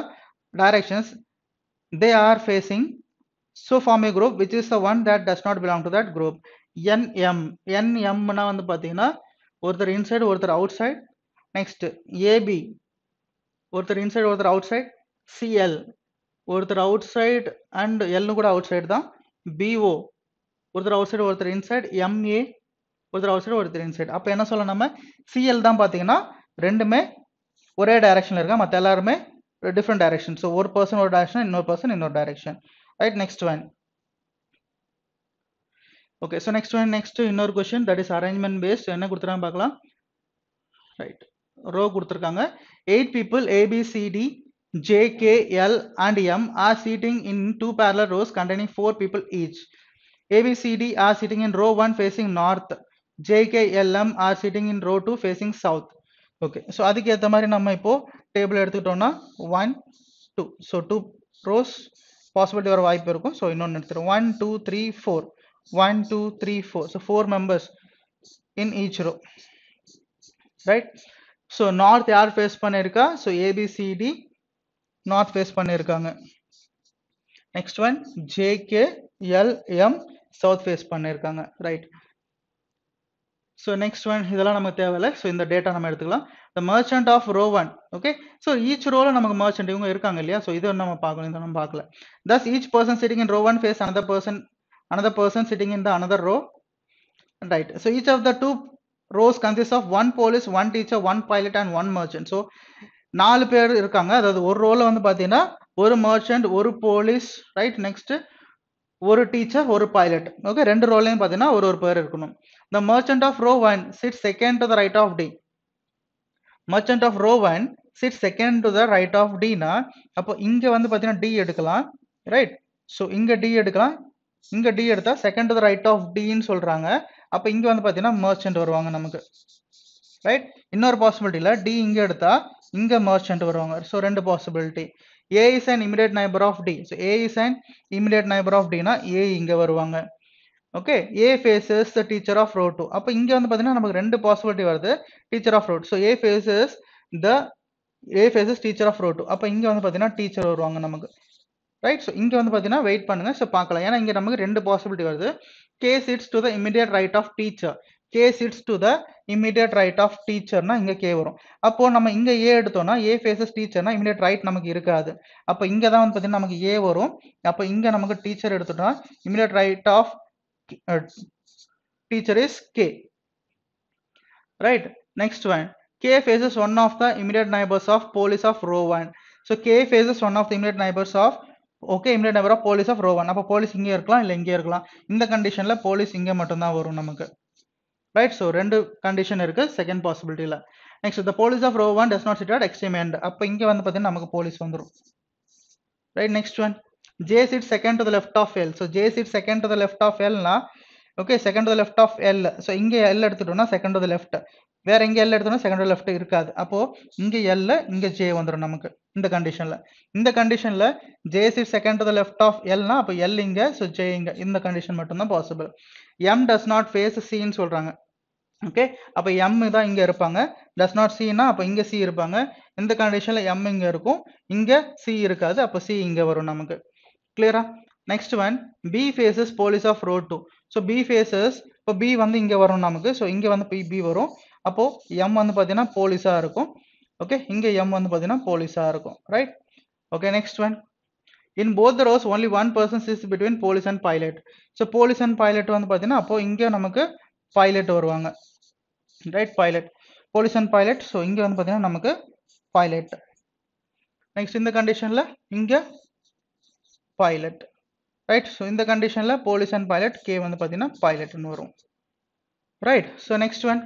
directions they are facing so form a group which is the one that does not belong to that group nm nm னா வந்து pathina, ஒருத்தர் inside ஒருத்தர் outside next ab A B ஒருத்தர் inside or the outside. C L. ஒருத்தர் outside and எல்னு கூட outside தான் B O ஒருத்தர் அவுட் சைடு ஒருத்தர் இன்சைட் எம்ஏ ஒருத்தர் அவுட் சைடு ஒருத்தர் இன்சைட் அப்போ என்ன சொல்ல நம்ம சிஎல் தான் பார்த்தீங்கன்னா ரெண்டுமே ஒரே டைரக்ஷனில் இருக்கா மற்ற எல்லாருமே டிஃப்ரெண்ட் டைரக்ஷன் ஸோ ஒரு பர்சன் ஒரு டைரக்ஷன் இன்னொரு பர்சன் இன்னொரு direction right next one okay so next one next இன்னொரு question that is arrangement based என்ன கொடுத்துருக்காங்க பார்க்கலாம் ரைட் ரோ கொடுத்துருக்காங்க eight people A B C D J, K, L, and M are sitting in two parallel rows containing four people each. A, B, C, D are sitting in row one facing north. J, K, L, M are sitting in row two facing south. Okay, so that's why we have table to table. One, two. So two rows possible to wipe. So one, two, three, four. One, two, three, four. So four members in each row. Right? So north are facing panerka. So A, B, C, D. North face பண்ணியிருக்காங்க next one J K L M south face பண்ணியிருக்காங்க right so next one இதெல்லாம் நமக்கு தேவையில்லை ஸோ இந்த data நம்ம எடுத்துக்கலாம் the merchant of row one okay so each ரோல நமக்கு மர்ச்சன்ட் இவங்க இருக்காங்க இல்லையா ஸோ இது நம்ம பார்க்கணும் இதை நம்ம பார்க்கல thus each person sitting in row one face another person another person sitting in the another row right so each of the two rows consist of one police, one teacher, one pilot and one merchant. ஸோ நாலு பேர் இருக்காங்க அதாவது ஒரு ரோல வந்து பார்த்தீங்கன்னா ஒரு மர்ச்சன்ட் ஒரு போலீஸ் ரைட் நெக்ஸ்ட் ஒரு டீச்சர் ஒரு பைலட் ஓகே ரெண்டு ரோலையும் பார்த்தீங்கன்னா ஒரு ஒரு பேர் இருக்கணும் the merchant of row one sit second to the right of D merchant of row one sit second to the right of டினா அப்போ இங்கே வந்து பார்த்தீங்கன்னா டி எடுக்கலாம் ரைட் ஸோ இங்கே டி எடுக்கலாம் இங்கே டி எடுத்தால் second to the right of டின்னு சொல்கிறாங்க அப்போ இங்கே வந்து பார்த்தீங்கன்னா மர்ச்சன்ட் வருவாங்க நமக்கு ரைட் இன்னொரு பாசிபிலிட்டியில் டி இங்கே எடுத்தால் இங்கே மர்ச்சன்ட் வருவாங்க ஸோ ரெண்டு possibility A is and immediate neighbour of T so A is and immediate neighbour of டினா ஏ இங்கே வருவாங்க okay A faces the teacher of row two அப்போ இங்கே வந்து பார்த்தீங்கன்னா நமக்கு ரெண்டு பாசிபிலிட்டி வருது teacher of row so A faces the A faces teacher of row two அப்போ இங்கே வந்து பார்த்தீங்கன்னா டீச்சர் வருவாங்க நமக்கு ரைட் ஸோ இங்கே வந்து பார்த்தீங்கன்னா வெயிட் பண்ணுங்க ஸோ பார்க்கலாம் ஏன்னா இங்கே நமக்கு ரெண்டு பாசிபிலிட்டி வருது K its to the immediate right of teacher K sits to the immediate right of டீச்சர்னா இங்கே கே வரும் அப்போது நம்ம இங்கே ஏ எடுத்தோம்னா ஏ ஃபேஸஸ் டீச்சர்னா இமீடியட் ரைட் நமக்கு இருக்காது அப்போ இங்கே தான் வந்து பார்த்தீங்கன்னா நமக்கு ஏ வரும் அப்போ இங்கே நமக்கு டீச்சர் எடுத்துட்டோம்னா immediate right of teacher is K right next one K faces one of the immediate neighbours of police of row one so K faces one of the immediate neighbours of okay immediate number of police of row row one அப்போ police இங்கே இருக்கலாம் இல்லை இங்கே இருக்கலாம் இந்த கண்டிஷனில் police இங்கே மட்டும்தான் வரும் நமக்கு ரைட் ஸோ ரெண்டு கண்டிஷன் இருக்கு செகண்ட் பாசிபிலிட்டியில் next the police of row one does not sit at extreme end அப்போ இங்கே வந்து பார்த்தீங்கன்னா நமக்கு போலீஸ் வந்துடும் right next one J sit second to the left of L so J sit second to the left of எல்னா okay second to the left of L so இங்கே L எடுத்துட்டோம்னா second to the left வேற எங்கே L எடுத்தோம்னா second to left இருக்காது அப்போ இங்கே எல்ல இங்கே ஜே வந்துடும் நமக்கு இந்த கண்டிஷனில் இந்த கண்டிஷனில் J sit second to the left of எல்னா அப்போ எல் இங்கே ஸோ ஜே இங்கே இந்த கண்டிஷன் மட்டும்தான் possible M does not face சீன்னு சொல்கிறாங்க ஓகே அப்போ எம் தான் இங்கே இருப்பாங்க டஸ் நாட் சின்னா அப்போ இங்கே சி இருப்பாங்க இந்த கண்டிஷனில் எம் இங்கே இருக்கும் இங்கே சி இருக்காது அப்போ சி இங்கே வரும் நமக்கு கிளியரா next one B faces police of road two so B faces இப்போ பி வந்து இங்கே வரும் நமக்கு ஸோ இங்கே வந்து பி பி வரும் அப்போது எம் வந்து பார்த்தீங்கன்னா போலீஸாக இருக்கும் ஓகே இங்கே எம் வந்து பார்த்தீங்கன்னா போலீஸாக இருக்கும் right okay next one in both rows only one person சிஸ் between police and pilot so police and pilot வந்து பார்த்தீங்கன்னா அப்போ இங்கே நமக்கு பைலட் வருவாங்க right pilot and pilot so இங்கே வந்து பார்த்தீங்கன்னா நமக்கு பைலட் நெக்ஸ்ட் இந்த கண்டிஷனில் இங்கே பைலட் ரைட் ஸோ இந்த கண்டிஷனில் போலீஸ் அண்ட் பைலட் கே வந்து பார்த்தீங்கன்னா பைலட்னு வரும் right so next one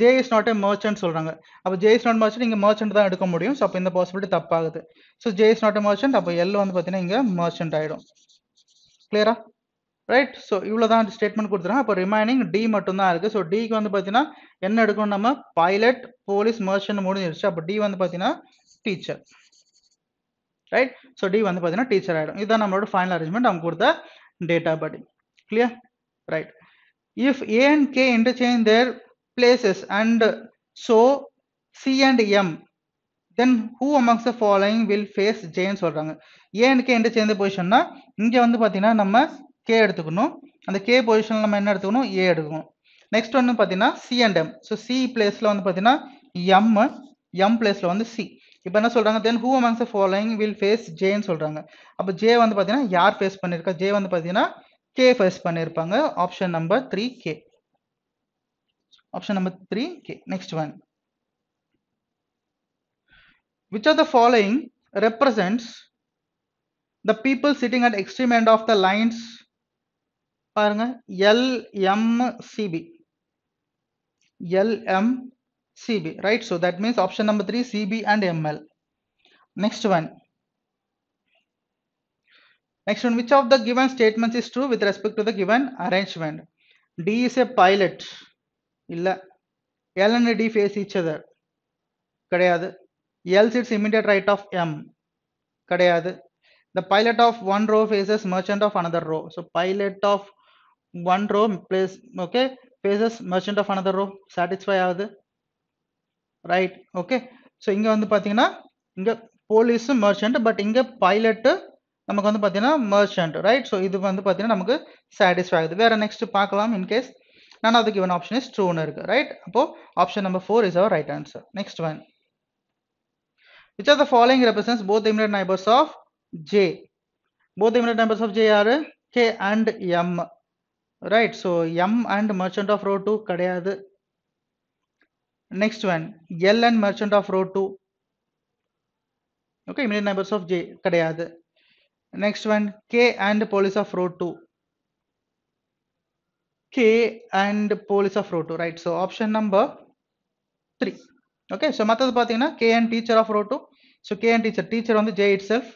J is not a merchant சொல்கிறாங்க அப்போ ஜே இஸ் நாட் மர்ச்சன்ட் இங்கே மர்ச்சன்ட் தான் எடுக்க முடியும் ஸோ அப்போ இந்த பாசிபிலிட்டி தப்பாகுது so J is not a merchant அப்போ எல் வந்து பார்த்தீங்கன்னா இங்கே மர்ச்சன்ட் ஆகிடும் கிளியரா ரைட் ஸோ இவ்வளோ தான் ஸ்டேட்மெண்ட் கொடுத்துருக்கோம் அப்போ ரிமைனிங் டி மட்டும்தான் இருக்குது ஸோ டிக்கு வந்து பார்த்தீங்கன்னா என்ன எடுக்கணும் நம்ம பைலட் போலீஸ் மர்ஷன் முடிஞ்சிருச்சு அப்போ டி வந்து பார்த்தீங்கன்னா டீச்சர் ரைட் ஸோ டி வந்து பார்த்தீங்கன்னா டீச்சர் ஆகிடும் இதுதான் நம்மளோட ஃபைனல் அரேஞ்ச்மெண்ட் அவங்க கொடுத்த டேட்டா படி clear right if A and K interchange their places and so C and M then who amongst the following will face ஜேன்னு சொல்கிறாங்க ஏ அண்ட் கே இன்டர்சேஞ்ச் பொசிஷன்னா இங்கே வந்து பார்த்தீங்கன்னா நம்ம கே எடுத்துக்கணும் அந்த கே பொசிஷனில் நம்ம என்ன எடுத்துக்கணும் ஏ எடுக்கணும் நெக்ஸ்ட் வந்து பார்த்தீங்கன்னா C and M so C பிளேஸில் வந்து பார்த்தீங்கன்னா எம் எம் பிளேஸில் வந்து சி இப்போ என்ன சொல்கிறாங்க then who amongst following will face ஜேன்னு சொல்கிறாங்க அப்போ ஜே வந்து பார்த்தீங்கன்னா யார் ஃபேஸ் பண்ணியிருக்கா ஜே வந்து பார்த்தீங்கன்னா கே ஃபேஸ் பண்ணியிருப்பாங்க option number three K option number three K next one which of the following represents the people sitting at extreme end of the lines பாருங்க LMCB right so that means option number 3 CB and ML next one next one which of the given statements is true with respect to the given arrangement D is a pilot இல்ல L and D face each other கிடையாது L sits immediate right of M கிடையாது the pilot of one row faces merchant of another row so pilot of one row place okay faces merchant of another row satisfy ஆகுது right okay so இங்கே வந்து பார்த்தீங்கன்னா இங்கே police merchant but இங்கே pilot நமக்கு வந்து பார்த்தீங்கன்னா மர்ச்சன்ட் ரைட் ஸோ இது வந்து பார்த்தீங்கன்னா நமக்கு சாட்டிஸ்ஃபை ஆகுது வேறு நெக்ஸ்ட் பார்க்கலாம் இன்கேஸ் நான் அதுக்கு இவன் ஆப்ஷன் இஸ் ட்ரூன்னு இருக்குது ரைட் அப்போது option number four is our right answer next one which are the following represents both immediate neighbours of J both immediate neighbours of J யாரு K and M right so M and merchant of row two கிடையாது next one L and merchant of row two okay million numbers of J கிடையாது next one K and police of row two K and police of row two right so option number three okay so மற்றது பார்த்தீங்கன்னா K and teacher of row two so K and teacher teacher வந்து J itself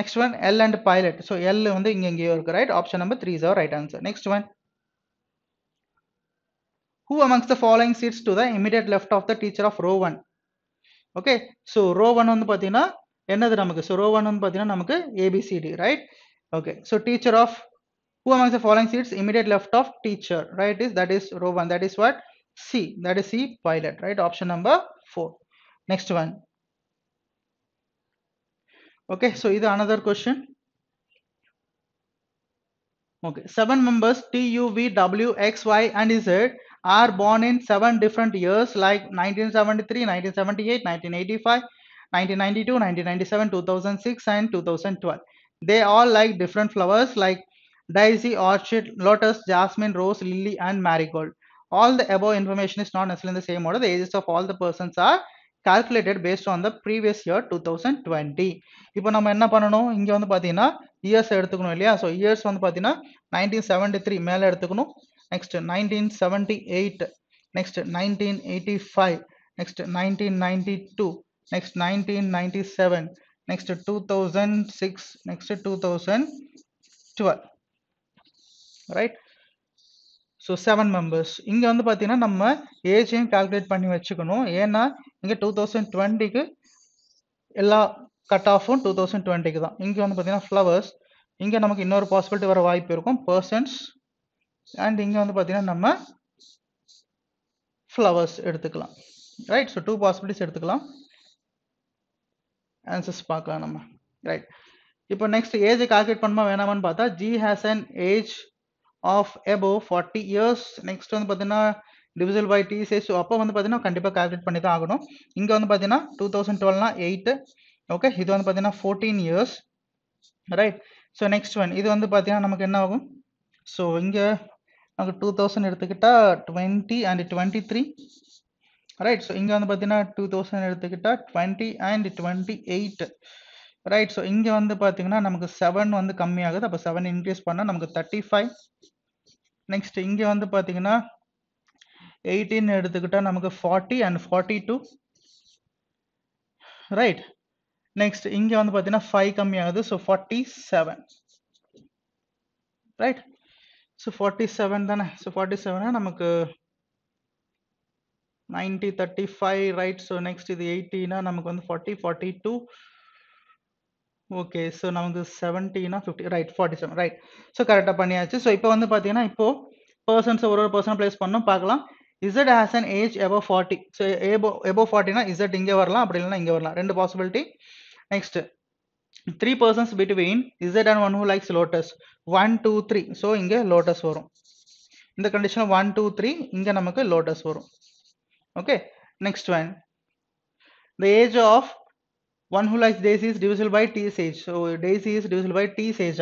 next one L and pilot so L வந்து இங்கே இங்கேயோ இருக்குது right option number three is our right answer next one who amongst the following sits to the immediate left of the teacher of row 1 okay so row 1 on the pathina Another namakku so row 1 on vandu pathina namakku abcd right okay so teacher of who amongst the following sits immediate left of teacher right is that is row 1 that is what c that is c pilot right option number 4 next one okay so is another question okay seven members t u v w x y and z are born in seven different years like 1973, 1978, 1985, 1992, 1997, 2006 and 2012. They all like different flowers like daisy, orchid, lotus, jasmine, rose, lily and marigold. All the above information is not necessarily in the same order. The ages of all the persons are calculated based on the previous year 2020 இப்போ நம்ம என்ன பண்ணணும் இங்கே வந்து பார்த்தீங்கன்னா years எடுத்துக்கணும் இல்லையா next nineteen seventy eight next nineteen eighty five next nineteen ninety two next nineteen ninety seven next two thousand six next two thousand twelve right so seven members இங்கே வந்து பார்த்தீங்கன்னா நம்ம ஏஜையும் கால்குலேட் பண்ணி வச்சுக்கணும் ஏன்னா இங்கே டூ தௌசண்ட் டுவெண்ட்டிக்கு எல்லா கட் ஆஃபும் டூ தௌசண்ட் டுவெண்ட்டிக்கு தான் இங்கே வந்து பார்த்தீங்கன்னா ஃப்ளவர்ஸ் இங்கே நமக்கு இன்னொரு பாசிபிலிட்டி வர வாய்ப்பு இருக்கும் பர்சன்ஸ் அண்ட் இங்கே வந்து பார்த்தீங்கன்னா நம்ம ஃப்ளவர்ஸ் எடுத்துக்கலாம் ரைட் ஸோ டூ பாசிபிலிட்டிஸ் எடுத்துக்கலாம் ஆன்சர்ஸ் பார்க்கலாம் நம்ம ரைட் இப்போ நெக்ஸ்ட் ஏஜ் கால்குலேட் பண்ணுமா வேணாமான்னு பார்த்தா G has an age of above forty years next வந்து பார்த்தீங்கன்னா டிவிசல் பை டி சேஸ் அப்போ வந்து பார்த்தீங்கன்னா கண்டிப்பாக கால்குலேட் பண்ணி தான் ஆகணும் இங்கே வந்து பார்த்தீங்கன்னா டூ தௌசண்ட் டுவெல்னா எயிட்டு ஓகே இது வந்து பார்த்தீங்கன்னா fourteen years right so next one இது வந்து பார்த்தீங்கன்னா நமக்கு என்ன ஆகும் ஸோ இங்கே நமக்கு டூ தௌசண்ட் எடுத்துக்கிட்டால் twenty and twenty three right so இங்கே வந்து பார்த்தீங்கன்னா டூ தௌசண்ட் எடுத்துக்கிட்டால் twenty and twenty eight right so இங்கே வந்து பார்த்தீங்கன்னா நமக்கு செவன் வந்து கம்மியாகுது அப்போ செவன் இன்க்ரீஸ் பண்ணால் நமக்கு தேர்ட்டி ஃபைவ் நெக்ஸ்ட் இங்கே வந்து பார்த்தீங்கன்னா எயிட்டீன் எடுத்துக்கிட்டால் நமக்கு forty and forty two right next இங்கே வந்து பார்த்தீங்கன்னா ஃபைவ் கம்மியாகுது so forty seven right so forty seven தானே ஸோ ஃபார்ட்டி செவனா நமக்கு ninety thirty five right so next இது எயிட்டின்னா நமக்கு வந்து forty forty two okay so நமக்கு செவன்ட்டினா fifty right forty seven right so கரெக்டாக பண்ணியாச்சு ஸோ இப்போ வந்து பார்த்தீங்கன்னா இப்போது பர்சன்ஸ் ஒரு ஒரு பர்சனாக ப்ளேஸ் பண்ணணும் பார்க்கலாம் Z has an age above forty so above above ஃபார்ட்டினா இசட் இங்கே வரலாம் அப்படி இல்லைன்னா இங்கே வரலாம் ரெண்டு பாசிபிலிட்டி next three persons between is there and one who likes lotus one two three so inge lotus varum in the condition one two three inge namakku lotus varum okay next one the age of one who likes daisy is divisible by t age so daisy is divisible by t age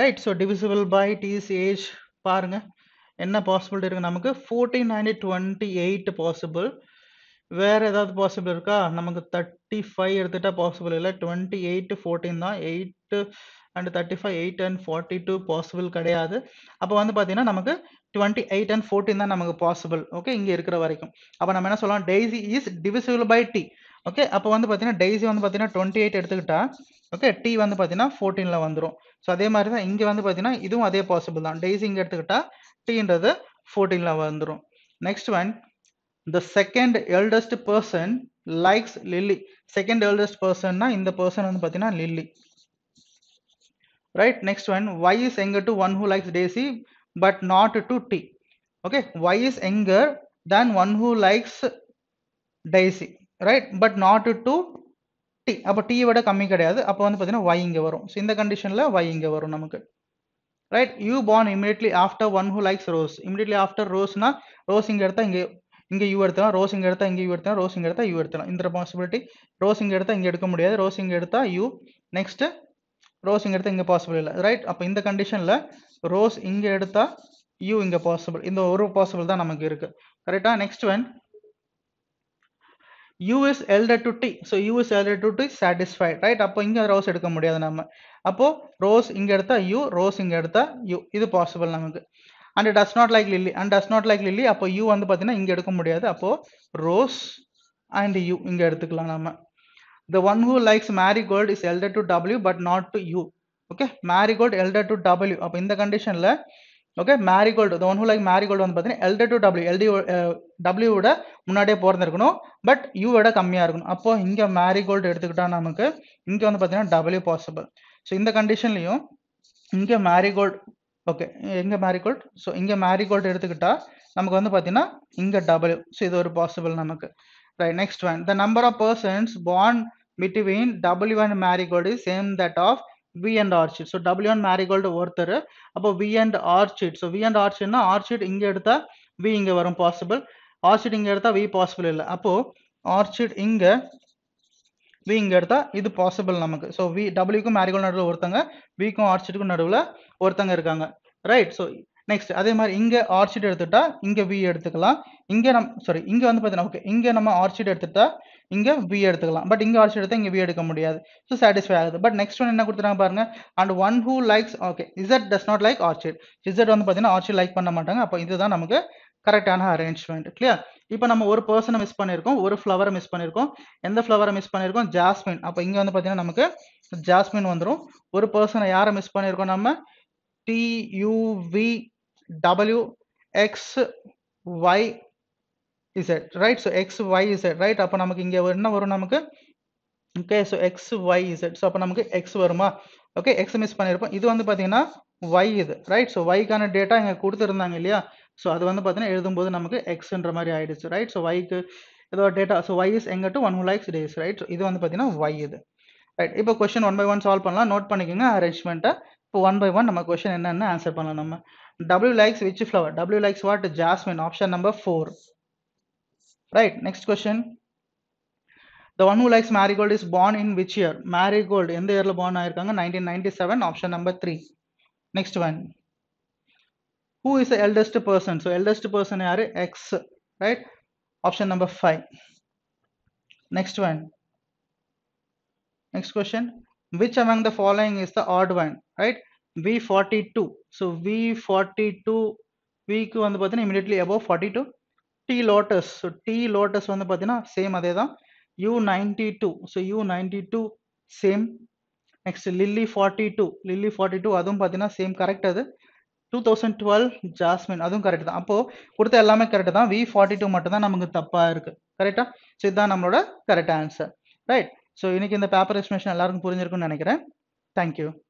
right so divisible by t age paarenga enna possibility possible namakku 14 and 28 possible வேற ஏதாவது possible இருக்கா நமக்கு thirty five எடுத்துட்டா possible இல்லை twenty eight fourteen தான் eight and thirty five eight and forty two possible கிடையாது அப்போ வந்து பார்த்தீங்கன்னா நமக்கு டுவெண்ட்டி எயிட் அண்ட் ஃபோர்டீன் தான் நமக்கு பாசிபிள் ஓகே இங்கே இருக்கிற வரைக்கும் அப்போ நம்ம என்ன சொல்லலாம் Daisy is divisible by T okay அப்போ வந்து பார்த்தீங்கன்னா டெய்ஸி வந்து பார்த்தீங்கன்னா டுவெண்ட்டி எயிட் எடுத்துக்கிட்டா ஓகே டி வந்து பார்த்தீங்கன்னா ஃபோர்டீனில் வந்துடும் ஸோ அதே மாதிரி தான் இங்கே வந்து பார்த்தீங்கன்னா இதுவும் அதே பாசிபிள் தான் டெய்ஸி இங்கே எடுத்துக்கிட்டா டீன்றது ஃபோர்டீனில் வந்துடும் next one the second eldest person likes lily second eldest person na in the person on patina lily right next one Y is anger to one who likes daisy but not to t okay Y is anger than one who likes daisy right but not to t appo t vada kammi kedaadu appo vandu patina y inge varum so in the condition la y inge varum namakku right you born immediately after one who likes rose immediately after rose na rose inge edutha inge இங்கே U எடுத்தலாம் rose இங்கே எடுத்தால் இங்கே U எடுத்தலாம் rose இங்கே எடுத்தால் you எடுத்தலாம் இந்த possibility rose இங்கே எடுத்தால் இங்கே எடுக்க முடியாது ரோஸ் இங்கே எடுத்தால் யூ நெக்ஸ்ட்டு ரோஸ் இங்கே எடுத்தால் இங்கே பாசிபிள் இல்லை ரைட் அப்போ இந்த கண்டிஷனில் ரோஸ் இங்கே எடுத்தால் யூ இங்கே பாசிபிள் இந்த ஒரு பாசிபிள் தான் நமக்கு இருக்குது கரெக்டாக next one U is elder to T so U is elder to T satisfied right அப்போ இங்கே ரோஸ் எடுக்க முடியாது நம்ம அப்போது ரோஸ் இங்கே எடுத்தால் யூ ரோஸ் இங்கே எடுத்தால் யூ இது பாசிபிள் நமக்கு and does not like lily and does not like lily அப்போ யூ வந்து பார்த்தீங்கன்னா இங்கே எடுக்க முடியாது அப்போது ரோஸ் அண்ட் யூ இங்கே எடுத்துக்கலாம் நம்ம the one who likes gold is elder to W but not to U okay gold elder to W அப்போ இந்த கண்டிஷனில் okay marigold the one who like marigold வந்து பார்த்தீங்கன்னா எல்டர் டு டபிள்யூ எல்டி விட முன்னாடியே பிறந்திருக்கணும் பட் யூ விட கம்மியாக இருக்கணும் அப்போது இங்கே மேரிகோல்டு எடுத்துக்கிட்டால் நமக்கு இங்கே வந்து பார்த்தீங்கன்னா டபிள்யூ பாசிபிள் ஸோ இந்த கண்டிஷன்லையும் இங்கே கோல்டு ஓகே எங்கே மேரிகோல்ட் ஸோ இங்கே மேரிகோல்ட் எடுத்துக்கிட்டால் நமக்கு வந்து பார்த்தீங்கன்னா இங்கே டபுள்யூ ஸோ இது ஒரு பாசிபிள் நமக்கு right next one the number of persons bond between W and marigold same that of V and R sheet so W and marigold ஒருத்தர் அப்போ V and R so V and R ஷீட்னா இங்கே எடுத்தால் we இங்கே வரும் possible R இங்கே எடுத்தால் we possible இல்லை அப்போது ஆர் இங்கே வி இங்கே எடுத்தால் இது பாசிபிள் நமக்கு ஸோ வி டபிள்யூக்கும் மேரிகோல்டு நடுவில் ஒருத்தங்க விக்கும் ஆர் நடுவில் ஒருத்தங்க இருக்காங்க ரைட் ஸோ நெக்ஸ்ட் அதே மாதிரி இங்கே ஆர்ச்சிட் எடுத்துட்டா இங்கே வி எடுத்துக்கலாம் இங்கே நம் சாரி இங்கே வந்து பார்த்தீங்கன்னா ஓகே இங்கே நம்ம ஆர்ச்சிட் எடுத்துட்டா இங்கே வி எடுத்துக்கலாம் பட் இங்கே ஆர்ச்சிட் எடுத்தால் இங்கே வி எடுக்க முடியாது ஸோ சாட்டிஸ்ஃபை ஆகுது பட் நெக்ஸ்ட் ஒன் என்ன கொடுத்துருக்காங்க பாருங்க and one who likes okay Z does not like orchid Z வந்து பார்த்தீங்கன்னா ஆர்ச்சிட் லைக் பண்ண மாட்டாங்க அப்போ இதுதான் நமக்கு கரெக்டான அரேஞ்ச்மெண்ட் கிளியர் இப்போ நம்ம ஒரு பர்சனை மிஸ் பண்ணியிருக்கோம் ஒரு ஃப்ளவரை மிஸ் பண்ணியிருக்கோம் எந்த ஃப்ளவரை மிஸ் பண்ணியிருக்கோம் ஜாஸ்மின் அப்போ இங்கே வந்து பார்த்தீங்கன்னா நமக்கு ஜாஸ்மின் வந்துடும் ஒரு பர்சனை யாரை மிஸ் பண்ணியிருக்கோம் நம்ம T U V W X Y Z right so X Y Z right அப்ப நமக்கு இங்கே என்ன வரும் நமக்கு okay so X Y Z so அப்போ நமக்கு எக்ஸ் வருமா ஓகே எக்ஸ் மிஸ் பண்ணியிருப்போம் இது வந்து பார்த்தீங்கன்னா ஒய் இது ரைட் ஸோ ஒய்க்கான டேட்டா இங்கே கொடுத்துருந்தாங்க இல்லையா ஸோ அது வந்து பார்த்தீங்கன்னா எழுதும்போது நமக்கு எக்ஸ்ன்ற மாதிரி ஆயிடுச்சு ரைட் ஸோ வைக்கு ஏதோ டேட்டா ஸோ ஒய் இஸ் எங்க to one likes days right இது வந்து பார்த்தீங்கன்னா ஒய் இது ரைட் இப்போ question one by one solve பண்ணலாம் நோட் பண்ணிக்கோங்க அரேஞ்ச்மெண்ட்டை இப்போ ஒன் பை ஒன் நம்ம கொஷின் என்னென்னு ஆன்சர் பண்ணலாம் நம்ம W likes which flower W likes what jasmine option number four right next question the one who likes marigold is born in which year marigold எந்த இயரில் born ஆயிருக்காங்க nineteen ninety seven option number three next one who is eldest person so eldest person யார் X right option number five next one next question which among the following is the odd one right V forty two so V forty two விக்கு வந்து பார்த்தீங்கன்னா immediately above forty two T lotus so T lotus வந்து பார்த்தீங்கன்னா same அதே தான் U ninety two so U ninety two same next lily forty two lily forty two அதுவும் பார்த்தீங்கன்னா same correct அது டூ தௌசண்ட் டுவெல் ஜாஸ்மின் அதுவும் correct தான் அப்போது கொடுத்த எல்லாமே கரெக்டு தான் வி ஃபார்ட்டி டூ மட்டும் தான் நமக்கு தப்பாக இருக்குது கரெக்டாக ஸோ இதுதான் நம்மளோட கரெக்ட் ஆன்சர் ரைட் ஸோ இன்றைக்கி இந்த பேப்பர் எஸ்டிமேஷன் எல்லாருக்கும் புரிஞ்சிருக்குன்னு நினைக்கிறேன் தேங்க்யூ